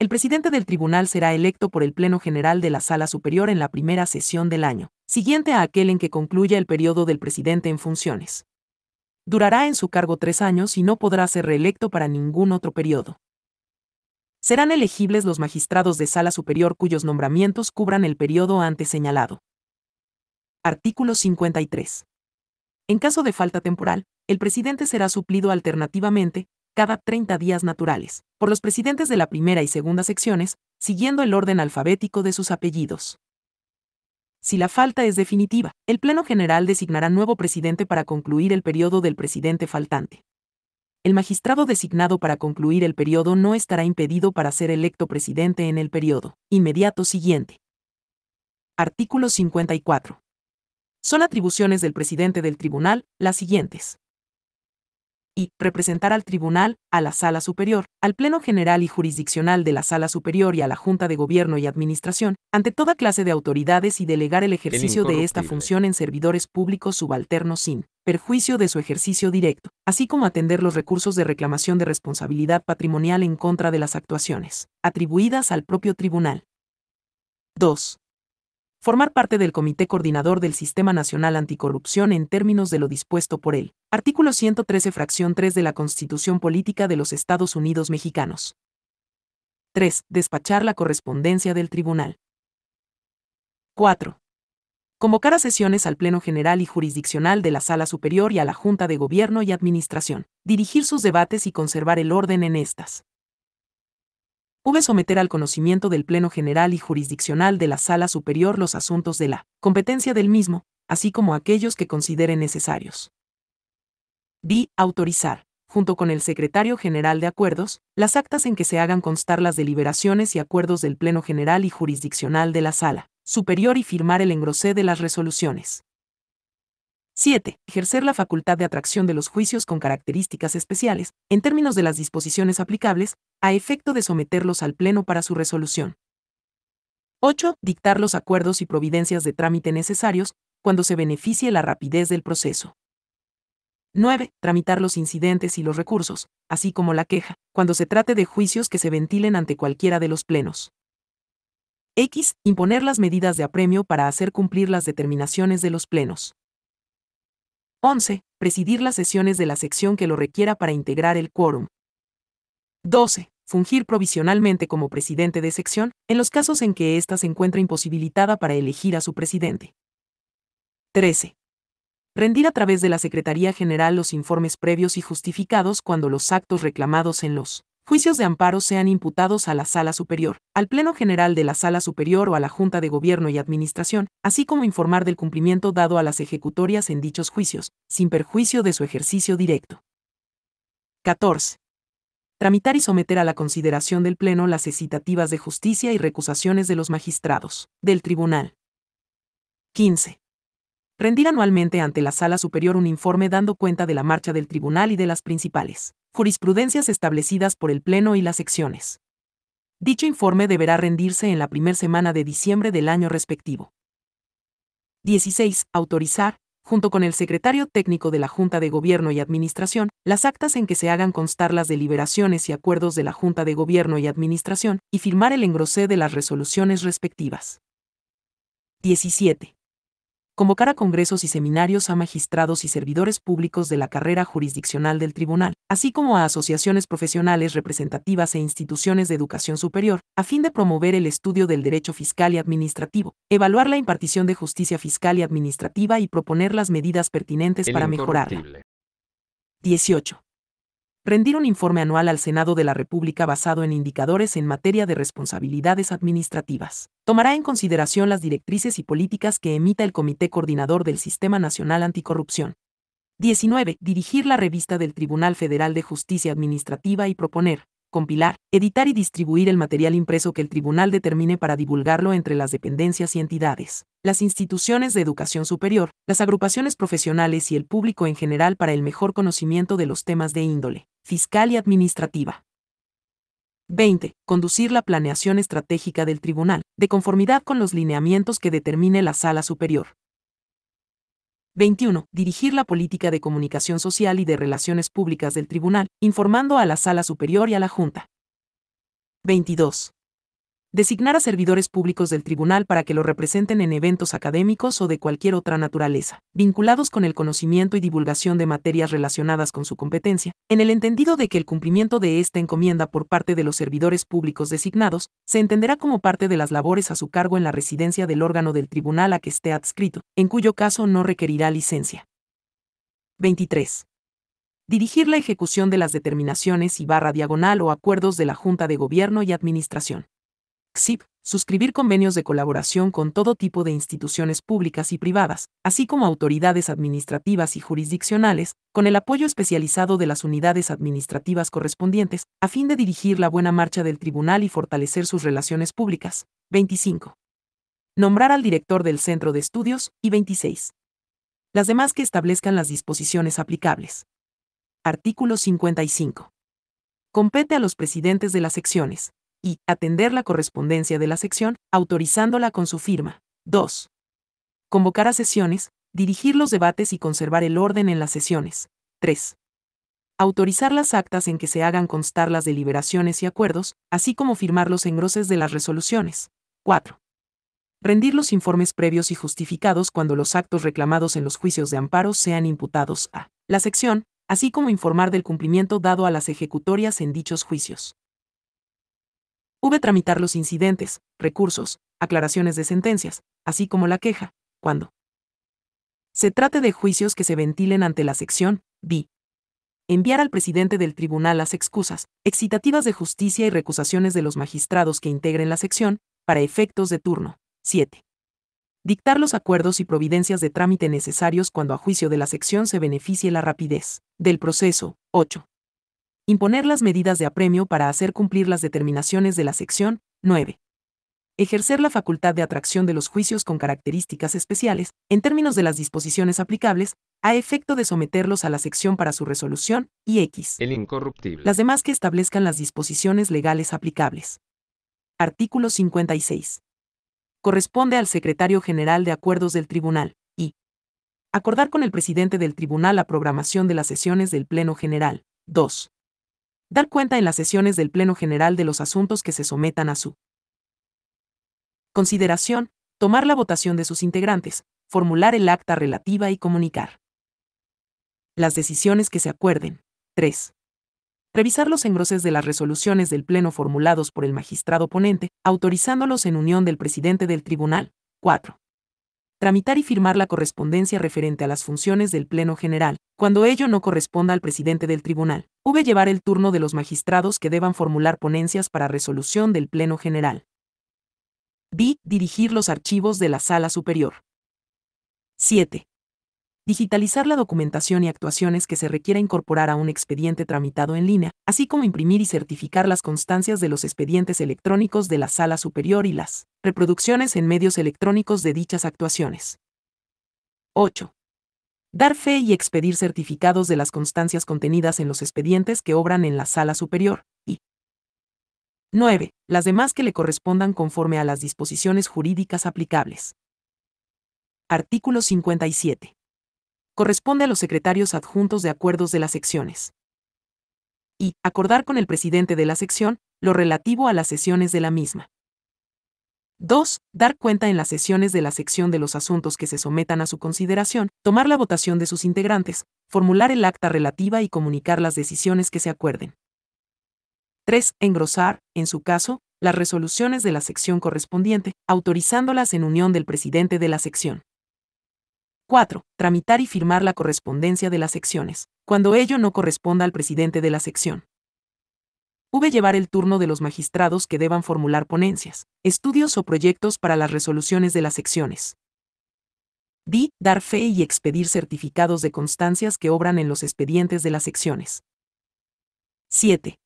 El presidente del tribunal será electo por el Pleno General de la Sala Superior en la primera sesión del año, siguiente a aquel en que concluya el periodo del presidente en funciones. Durará en su cargo tres años y no podrá ser reelecto para ningún otro periodo serán elegibles los magistrados de sala superior cuyos nombramientos cubran el periodo antes señalado. Artículo 53. En caso de falta temporal, el presidente será suplido alternativamente, cada 30 días naturales, por los presidentes de la primera y segunda secciones, siguiendo el orden alfabético de sus apellidos. Si la falta es definitiva, el Pleno General designará nuevo presidente para concluir el periodo del presidente faltante el magistrado designado para concluir el periodo no estará impedido para ser electo presidente en el periodo inmediato siguiente. Artículo 54. Son atribuciones del presidente del tribunal las siguientes y representar al Tribunal, a la Sala Superior, al Pleno General y Jurisdiccional de la Sala Superior y a la Junta de Gobierno y Administración, ante toda clase de autoridades y delegar el ejercicio de esta función en servidores públicos subalternos sin perjuicio de su ejercicio directo, así como atender los recursos de reclamación de responsabilidad patrimonial en contra de las actuaciones atribuidas al propio tribunal. 2 formar parte del Comité Coordinador del Sistema Nacional Anticorrupción en términos de lo dispuesto por él. artículo 113, fracción 3 de la Constitución Política de los Estados Unidos Mexicanos. 3. Despachar la correspondencia del Tribunal. 4. Convocar a sesiones al Pleno General y Jurisdiccional de la Sala Superior y a la Junta de Gobierno y Administración, dirigir sus debates y conservar el orden en estas. V. Someter al conocimiento del Pleno General y Jurisdiccional de la Sala Superior los asuntos de la competencia del mismo, así como aquellos que considere necesarios. D. Autorizar, junto con el Secretario General de Acuerdos, las actas en que se hagan constar las deliberaciones y acuerdos del Pleno General y Jurisdiccional de la Sala Superior y firmar el engrosé de las resoluciones. 7. Ejercer la facultad de atracción de los juicios con características especiales, en términos de las disposiciones aplicables, a efecto de someterlos al Pleno para su resolución. 8. Dictar los acuerdos y providencias de trámite necesarios, cuando se beneficie la rapidez del proceso. 9. Tramitar los incidentes y los recursos, así como la queja, cuando se trate de juicios que se ventilen ante cualquiera de los plenos. X. Imponer las medidas de apremio para hacer cumplir las determinaciones de los plenos. 11. Presidir las sesiones de la sección que lo requiera para integrar el quórum. 12. Fungir provisionalmente como presidente de sección, en los casos en que ésta se encuentra imposibilitada para elegir a su presidente. 13. Rendir a través de la Secretaría General los informes previos y justificados cuando los actos reclamados en los juicios de amparo sean imputados a la Sala Superior, al Pleno General de la Sala Superior o a la Junta de Gobierno y Administración, así como informar del cumplimiento dado a las ejecutorias en dichos juicios, sin perjuicio de su ejercicio directo. 14. Tramitar y someter a la consideración del Pleno las excitativas de justicia y recusaciones de los magistrados, del Tribunal. 15. Rendir anualmente ante la Sala Superior un informe dando cuenta de la marcha del Tribunal y de las principales jurisprudencias establecidas por el Pleno y las secciones. Dicho informe deberá rendirse en la primera semana de diciembre del año respectivo. 16. Autorizar, junto con el secretario técnico de la Junta de Gobierno y Administración, las actas en que se hagan constar las deliberaciones y acuerdos de la Junta de Gobierno y Administración, y firmar el engrosé de las resoluciones respectivas. 17 convocar a congresos y seminarios a magistrados y servidores públicos de la carrera jurisdiccional del tribunal, así como a asociaciones profesionales representativas e instituciones de educación superior, a fin de promover el estudio del derecho fiscal y administrativo, evaluar la impartición de justicia fiscal y administrativa y proponer las medidas pertinentes para mejorarla. 18 rendir un informe anual al Senado de la República basado en indicadores en materia de responsabilidades administrativas. Tomará en consideración las directrices y políticas que emita el Comité Coordinador del Sistema Nacional Anticorrupción. 19. Dirigir la revista del Tribunal Federal de Justicia Administrativa y proponer, compilar, editar y distribuir el material impreso que el tribunal determine para divulgarlo entre las dependencias y entidades, las instituciones de educación superior, las agrupaciones profesionales y el público en general para el mejor conocimiento de los temas de índole fiscal y administrativa. 20. Conducir la planeación estratégica del tribunal, de conformidad con los lineamientos que determine la sala superior, 21. Dirigir la política de comunicación social y de relaciones públicas del Tribunal, informando a la Sala Superior y a la Junta. 22 designar a servidores públicos del tribunal para que lo representen en eventos académicos o de cualquier otra naturaleza, vinculados con el conocimiento y divulgación de materias relacionadas con su competencia, en el entendido de que el cumplimiento de esta encomienda por parte de los servidores públicos designados se entenderá como parte de las labores a su cargo en la residencia del órgano del tribunal a que esté adscrito, en cuyo caso no requerirá licencia. 23 dirigir la ejecución de las determinaciones y barra diagonal o acuerdos de la Junta de Gobierno y Administración. CIP, suscribir convenios de colaboración con todo tipo de instituciones públicas y privadas, así como autoridades administrativas y jurisdiccionales, con el apoyo especializado de las unidades administrativas correspondientes, a fin de dirigir la buena marcha del tribunal y fortalecer sus relaciones públicas. 25. Nombrar al director del centro de estudios, y 26. Las demás que establezcan las disposiciones aplicables. Artículo 55. Compete a los presidentes de las secciones, y atender la correspondencia de la sección, autorizándola con su firma. 2. Convocar a sesiones, dirigir los debates y conservar el orden en las sesiones. 3. Autorizar las actas en que se hagan constar las deliberaciones y acuerdos, así como firmar los engroses de las resoluciones. 4. Rendir los informes previos y justificados cuando los actos reclamados en los juicios de amparo sean imputados a la sección, así como informar del cumplimiento dado a las ejecutorias en dichos juicios. V. Tramitar los incidentes, recursos, aclaraciones de sentencias, así como la queja, cuando se trate de juicios que se ventilen ante la sección B. Enviar al presidente del tribunal las excusas, excitativas de justicia y recusaciones de los magistrados que integren la sección, para efectos de turno. 7. Dictar los acuerdos y providencias de trámite necesarios cuando a juicio de la sección se beneficie la rapidez del proceso. 8. Imponer las medidas de apremio para hacer cumplir las determinaciones de la sección 9. Ejercer la facultad de atracción de los juicios con características especiales, en términos de las disposiciones aplicables, a efecto de someterlos a la sección para su resolución, y X. El incorruptible. Las demás que establezcan las disposiciones legales aplicables. Artículo 56. Corresponde al Secretario General de Acuerdos del Tribunal, y. Acordar con el presidente del Tribunal la programación de las sesiones del Pleno General. 2 dar cuenta en las sesiones del Pleno General de los asuntos que se sometan a su consideración, tomar la votación de sus integrantes, formular el acta relativa y comunicar las decisiones que se acuerden. 3. Revisar los engroses de las resoluciones del Pleno formulados por el magistrado ponente, autorizándolos en unión del presidente del tribunal. 4 tramitar y firmar la correspondencia referente a las funciones del Pleno General, cuando ello no corresponda al presidente del tribunal, v llevar el turno de los magistrados que deban formular ponencias para resolución del Pleno General. B. Dirigir los archivos de la Sala Superior. 7 digitalizar la documentación y actuaciones que se requiera incorporar a un expediente tramitado en línea, así como imprimir y certificar las constancias de los expedientes electrónicos de la sala superior y las reproducciones en medios electrónicos de dichas actuaciones. 8. Dar fe y expedir certificados de las constancias contenidas en los expedientes que obran en la sala superior, y 9. Las demás que le correspondan conforme a las disposiciones jurídicas aplicables. Artículo 57 corresponde a los secretarios adjuntos de acuerdos de las secciones. Y, acordar con el presidente de la sección, lo relativo a las sesiones de la misma. 2. Dar cuenta en las sesiones de la sección de los asuntos que se sometan a su consideración, tomar la votación de sus integrantes, formular el acta relativa y comunicar las decisiones que se acuerden. 3. Engrosar, en su caso, las resoluciones de la sección correspondiente, autorizándolas en unión del presidente de la sección. 4. Tramitar y firmar la correspondencia de las secciones, cuando ello no corresponda al presidente de la sección. V. Llevar el turno de los magistrados que deban formular ponencias, estudios o proyectos para las resoluciones de las secciones. D. Dar fe y expedir certificados de constancias que obran en los expedientes de las secciones. 7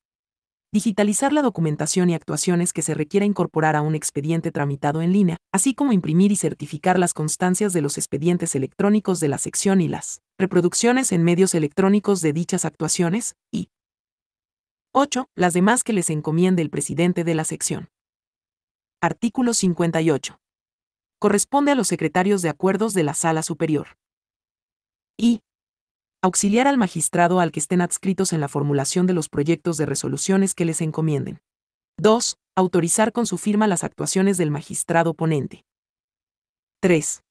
digitalizar la documentación y actuaciones que se requiera incorporar a un expediente tramitado en línea, así como imprimir y certificar las constancias de los expedientes electrónicos de la sección y las reproducciones en medios electrónicos de dichas actuaciones, y 8. Las demás que les encomiende el presidente de la sección. Artículo 58. Corresponde a los secretarios de acuerdos de la Sala Superior. Y auxiliar al magistrado al que estén adscritos en la formulación de los proyectos de resoluciones que les encomienden. 2. Autorizar con su firma las actuaciones del magistrado ponente. 3.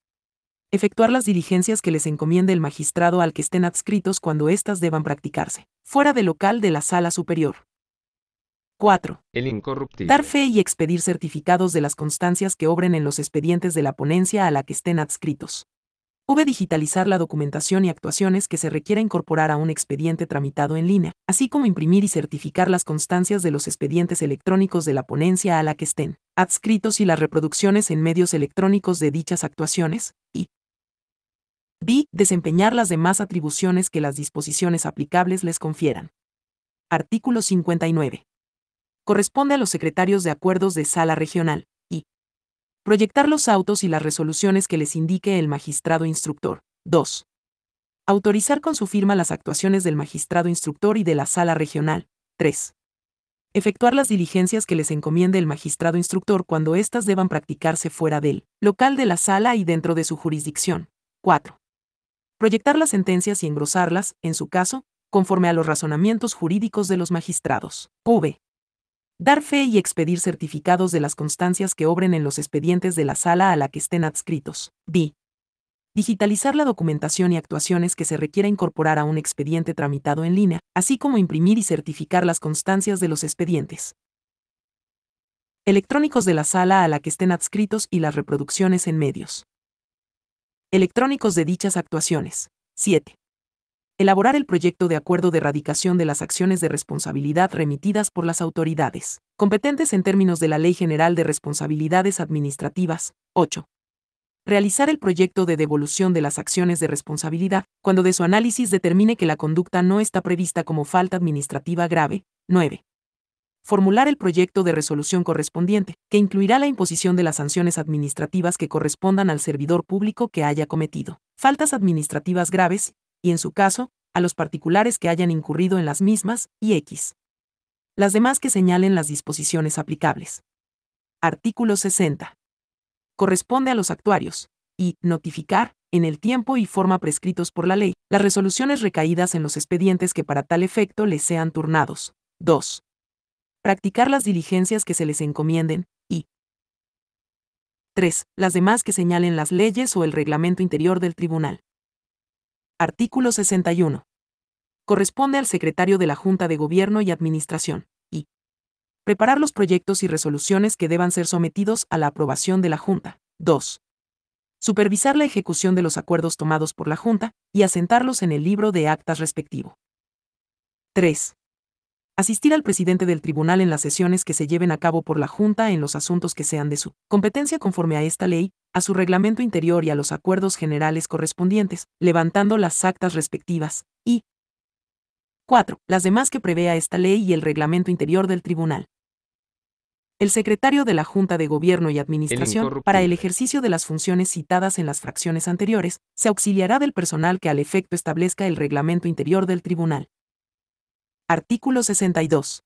Efectuar las diligencias que les encomiende el magistrado al que estén adscritos cuando éstas deban practicarse, fuera del local de la sala superior. 4. El incorruptible. Dar fe y expedir certificados de las constancias que obren en los expedientes de la ponencia a la que estén adscritos. V. Digitalizar la documentación y actuaciones que se requiera incorporar a un expediente tramitado en línea, así como imprimir y certificar las constancias de los expedientes electrónicos de la ponencia a la que estén adscritos y las reproducciones en medios electrónicos de dichas actuaciones, y D. Desempeñar las demás atribuciones que las disposiciones aplicables les confieran. Artículo 59. Corresponde a los secretarios de acuerdos de sala regional, Proyectar los autos y las resoluciones que les indique el magistrado instructor. 2. Autorizar con su firma las actuaciones del magistrado instructor y de la sala regional. 3. Efectuar las diligencias que les encomiende el magistrado instructor cuando éstas deban practicarse fuera del local de la sala y dentro de su jurisdicción. 4. Proyectar las sentencias y engrosarlas, en su caso, conforme a los razonamientos jurídicos de los magistrados. V dar fe y expedir certificados de las constancias que obren en los expedientes de la sala a la que estén adscritos. D. Digitalizar la documentación y actuaciones que se requiera incorporar a un expediente tramitado en línea, así como imprimir y certificar las constancias de los expedientes electrónicos de la sala a la que estén adscritos y las reproducciones en medios electrónicos de dichas actuaciones. 7. Elaborar el proyecto de acuerdo de erradicación de las acciones de responsabilidad remitidas por las autoridades, competentes en términos de la Ley General de Responsabilidades Administrativas. 8. Realizar el proyecto de devolución de las acciones de responsabilidad, cuando de su análisis determine que la conducta no está prevista como falta administrativa grave. 9 formular el proyecto de resolución correspondiente, que incluirá la imposición de las sanciones administrativas que correspondan al servidor público que haya cometido faltas administrativas graves, y en su caso, a los particulares que hayan incurrido en las mismas, y X. Las demás que señalen las disposiciones aplicables. Artículo 60. Corresponde a los actuarios, y, notificar, en el tiempo y forma prescritos por la ley, las resoluciones recaídas en los expedientes que para tal efecto les sean turnados. 2. Practicar las diligencias que se les encomienden, y 3. Las demás que señalen las leyes o el reglamento interior del tribunal. Artículo 61. Corresponde al secretario de la Junta de Gobierno y Administración, y preparar los proyectos y resoluciones que deban ser sometidos a la aprobación de la Junta. 2. Supervisar la ejecución de los acuerdos tomados por la Junta y asentarlos en el libro de actas respectivo. 3 asistir al presidente del tribunal en las sesiones que se lleven a cabo por la Junta en los asuntos que sean de su competencia conforme a esta ley, a su reglamento interior y a los acuerdos generales correspondientes, levantando las actas respectivas, y 4. Las demás que prevea esta ley y el reglamento interior del tribunal el secretario de la Junta de Gobierno y Administración, para el ejercicio de las funciones citadas en las fracciones anteriores, se auxiliará del personal que al efecto establezca el reglamento interior del tribunal. Artículo 62.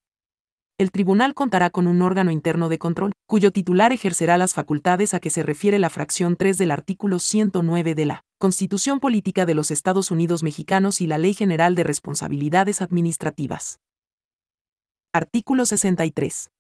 El tribunal contará con un órgano interno de control, cuyo titular ejercerá las facultades a que se refiere la fracción 3 del artículo 109 de la Constitución Política de los Estados Unidos Mexicanos y la Ley General de Responsabilidades Administrativas. Artículo 63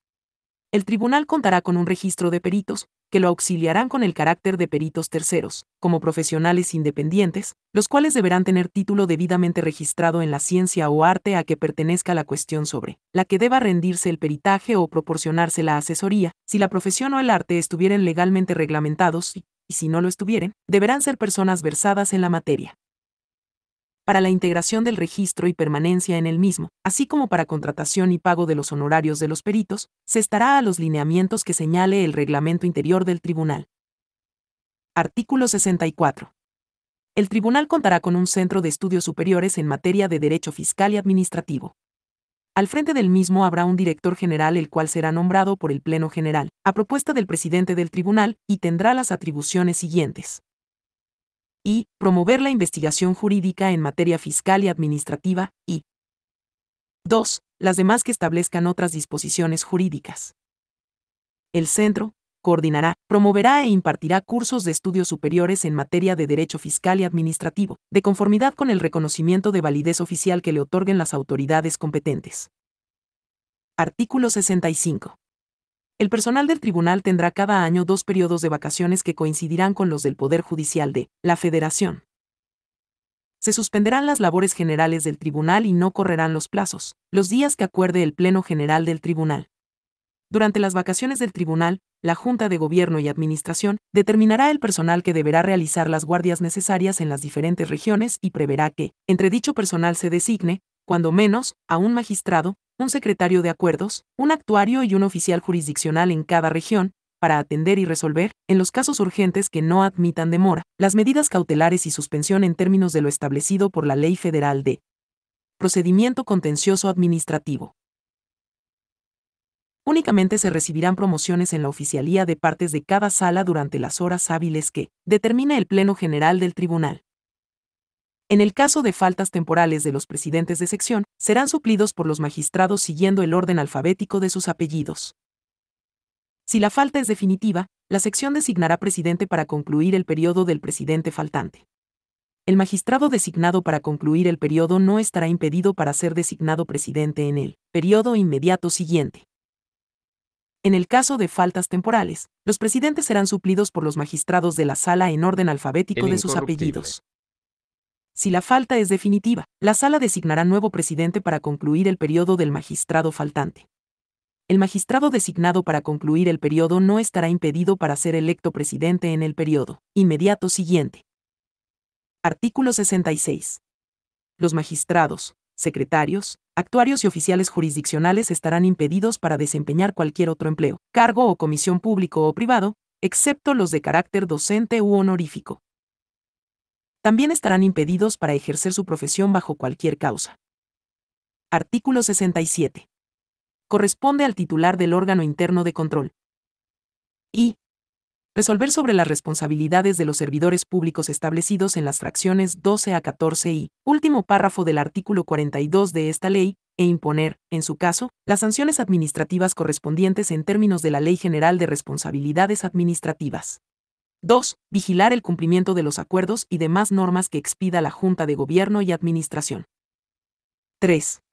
el tribunal contará con un registro de peritos, que lo auxiliarán con el carácter de peritos terceros, como profesionales independientes, los cuales deberán tener título debidamente registrado en la ciencia o arte a que pertenezca la cuestión sobre la que deba rendirse el peritaje o proporcionarse la asesoría, si la profesión o el arte estuvieren legalmente reglamentados y, si no lo estuvieren, deberán ser personas versadas en la materia para la integración del registro y permanencia en el mismo, así como para contratación y pago de los honorarios de los peritos, se estará a los lineamientos que señale el reglamento interior del tribunal. Artículo 64. El tribunal contará con un centro de estudios superiores en materia de derecho fiscal y administrativo. Al frente del mismo habrá un director general el cual será nombrado por el Pleno General, a propuesta del presidente del tribunal, y tendrá las atribuciones siguientes y promover la investigación jurídica en materia fiscal y administrativa, y 2. Las demás que establezcan otras disposiciones jurídicas. El centro coordinará, promoverá e impartirá cursos de estudios superiores en materia de derecho fiscal y administrativo, de conformidad con el reconocimiento de validez oficial que le otorguen las autoridades competentes. Artículo 65. El personal del tribunal tendrá cada año dos periodos de vacaciones que coincidirán con los del Poder Judicial de la Federación. Se suspenderán las labores generales del tribunal y no correrán los plazos, los días que acuerde el Pleno General del Tribunal. Durante las vacaciones del tribunal, la Junta de Gobierno y Administración determinará el personal que deberá realizar las guardias necesarias en las diferentes regiones y preverá que, entre dicho personal se designe, cuando menos, a un magistrado, un secretario de acuerdos, un actuario y un oficial jurisdiccional en cada región, para atender y resolver, en los casos urgentes que no admitan demora, las medidas cautelares y suspensión en términos de lo establecido por la Ley Federal de Procedimiento Contencioso Administrativo. Únicamente se recibirán promociones en la oficialía de partes de cada sala durante las horas hábiles que determina el Pleno General del Tribunal. En el caso de faltas temporales de los presidentes de sección, serán suplidos por los magistrados siguiendo el orden alfabético de sus apellidos. Si la falta es definitiva, la sección designará presidente para concluir el periodo del presidente faltante. El magistrado designado para concluir el periodo no estará impedido para ser designado presidente en el periodo inmediato siguiente. En el caso de faltas temporales, los presidentes serán suplidos por los magistrados de la sala en orden alfabético de sus apellidos. Si la falta es definitiva, la sala designará nuevo presidente para concluir el periodo del magistrado faltante. El magistrado designado para concluir el periodo no estará impedido para ser electo presidente en el periodo inmediato siguiente. Artículo 66. Los magistrados, secretarios, actuarios y oficiales jurisdiccionales estarán impedidos para desempeñar cualquier otro empleo, cargo o comisión público o privado, excepto los de carácter docente u honorífico también estarán impedidos para ejercer su profesión bajo cualquier causa. Artículo 67. Corresponde al titular del órgano interno de control. Y. Resolver sobre las responsabilidades de los servidores públicos establecidos en las fracciones 12 a 14 y, último párrafo del artículo 42 de esta ley, e imponer, en su caso, las sanciones administrativas correspondientes en términos de la Ley General de Responsabilidades Administrativas. 2. Vigilar el cumplimiento de los acuerdos y demás normas que expida la Junta de Gobierno y Administración. 3.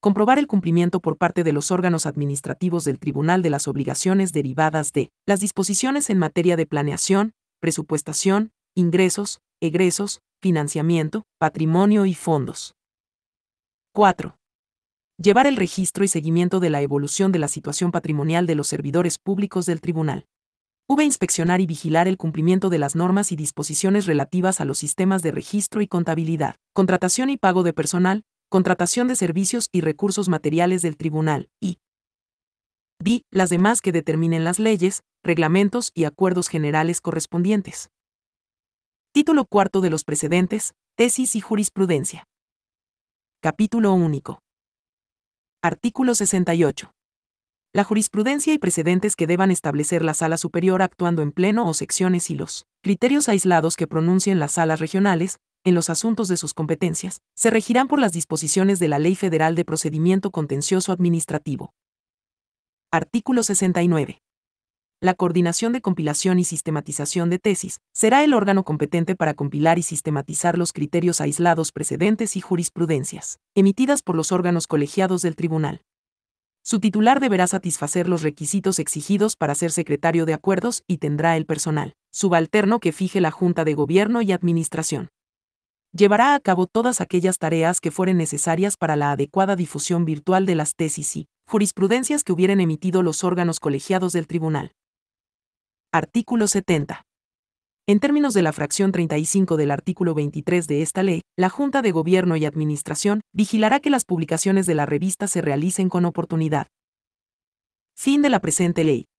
Comprobar el cumplimiento por parte de los órganos administrativos del Tribunal de las obligaciones derivadas de las disposiciones en materia de planeación, presupuestación, ingresos, egresos, financiamiento, patrimonio y fondos. 4. Llevar el registro y seguimiento de la evolución de la situación patrimonial de los servidores públicos del Tribunal. V. Inspeccionar y vigilar el cumplimiento de las normas y disposiciones relativas a los sistemas de registro y contabilidad, contratación y pago de personal, contratación de servicios y recursos materiales del tribunal, y D. Las demás que determinen las leyes, reglamentos y acuerdos generales correspondientes. Título cuarto de los precedentes, tesis y jurisprudencia. Capítulo único. Artículo 68 la jurisprudencia y precedentes que deban establecer la sala superior actuando en pleno o secciones y los criterios aislados que pronuncien las salas regionales, en los asuntos de sus competencias, se regirán por las disposiciones de la Ley Federal de Procedimiento Contencioso Administrativo. Artículo 69. La Coordinación de Compilación y Sistematización de Tesis será el órgano competente para compilar y sistematizar los criterios aislados precedentes y jurisprudencias, emitidas por los órganos colegiados del Tribunal. Su titular deberá satisfacer los requisitos exigidos para ser secretario de acuerdos y tendrá el personal, subalterno que fije la Junta de Gobierno y Administración. Llevará a cabo todas aquellas tareas que fueren necesarias para la adecuada difusión virtual de las tesis y jurisprudencias que hubieran emitido los órganos colegiados del tribunal. Artículo 70. En términos de la fracción 35 del artículo 23 de esta ley, la Junta de Gobierno y Administración vigilará que las publicaciones de la revista se realicen con oportunidad. Fin de la presente ley.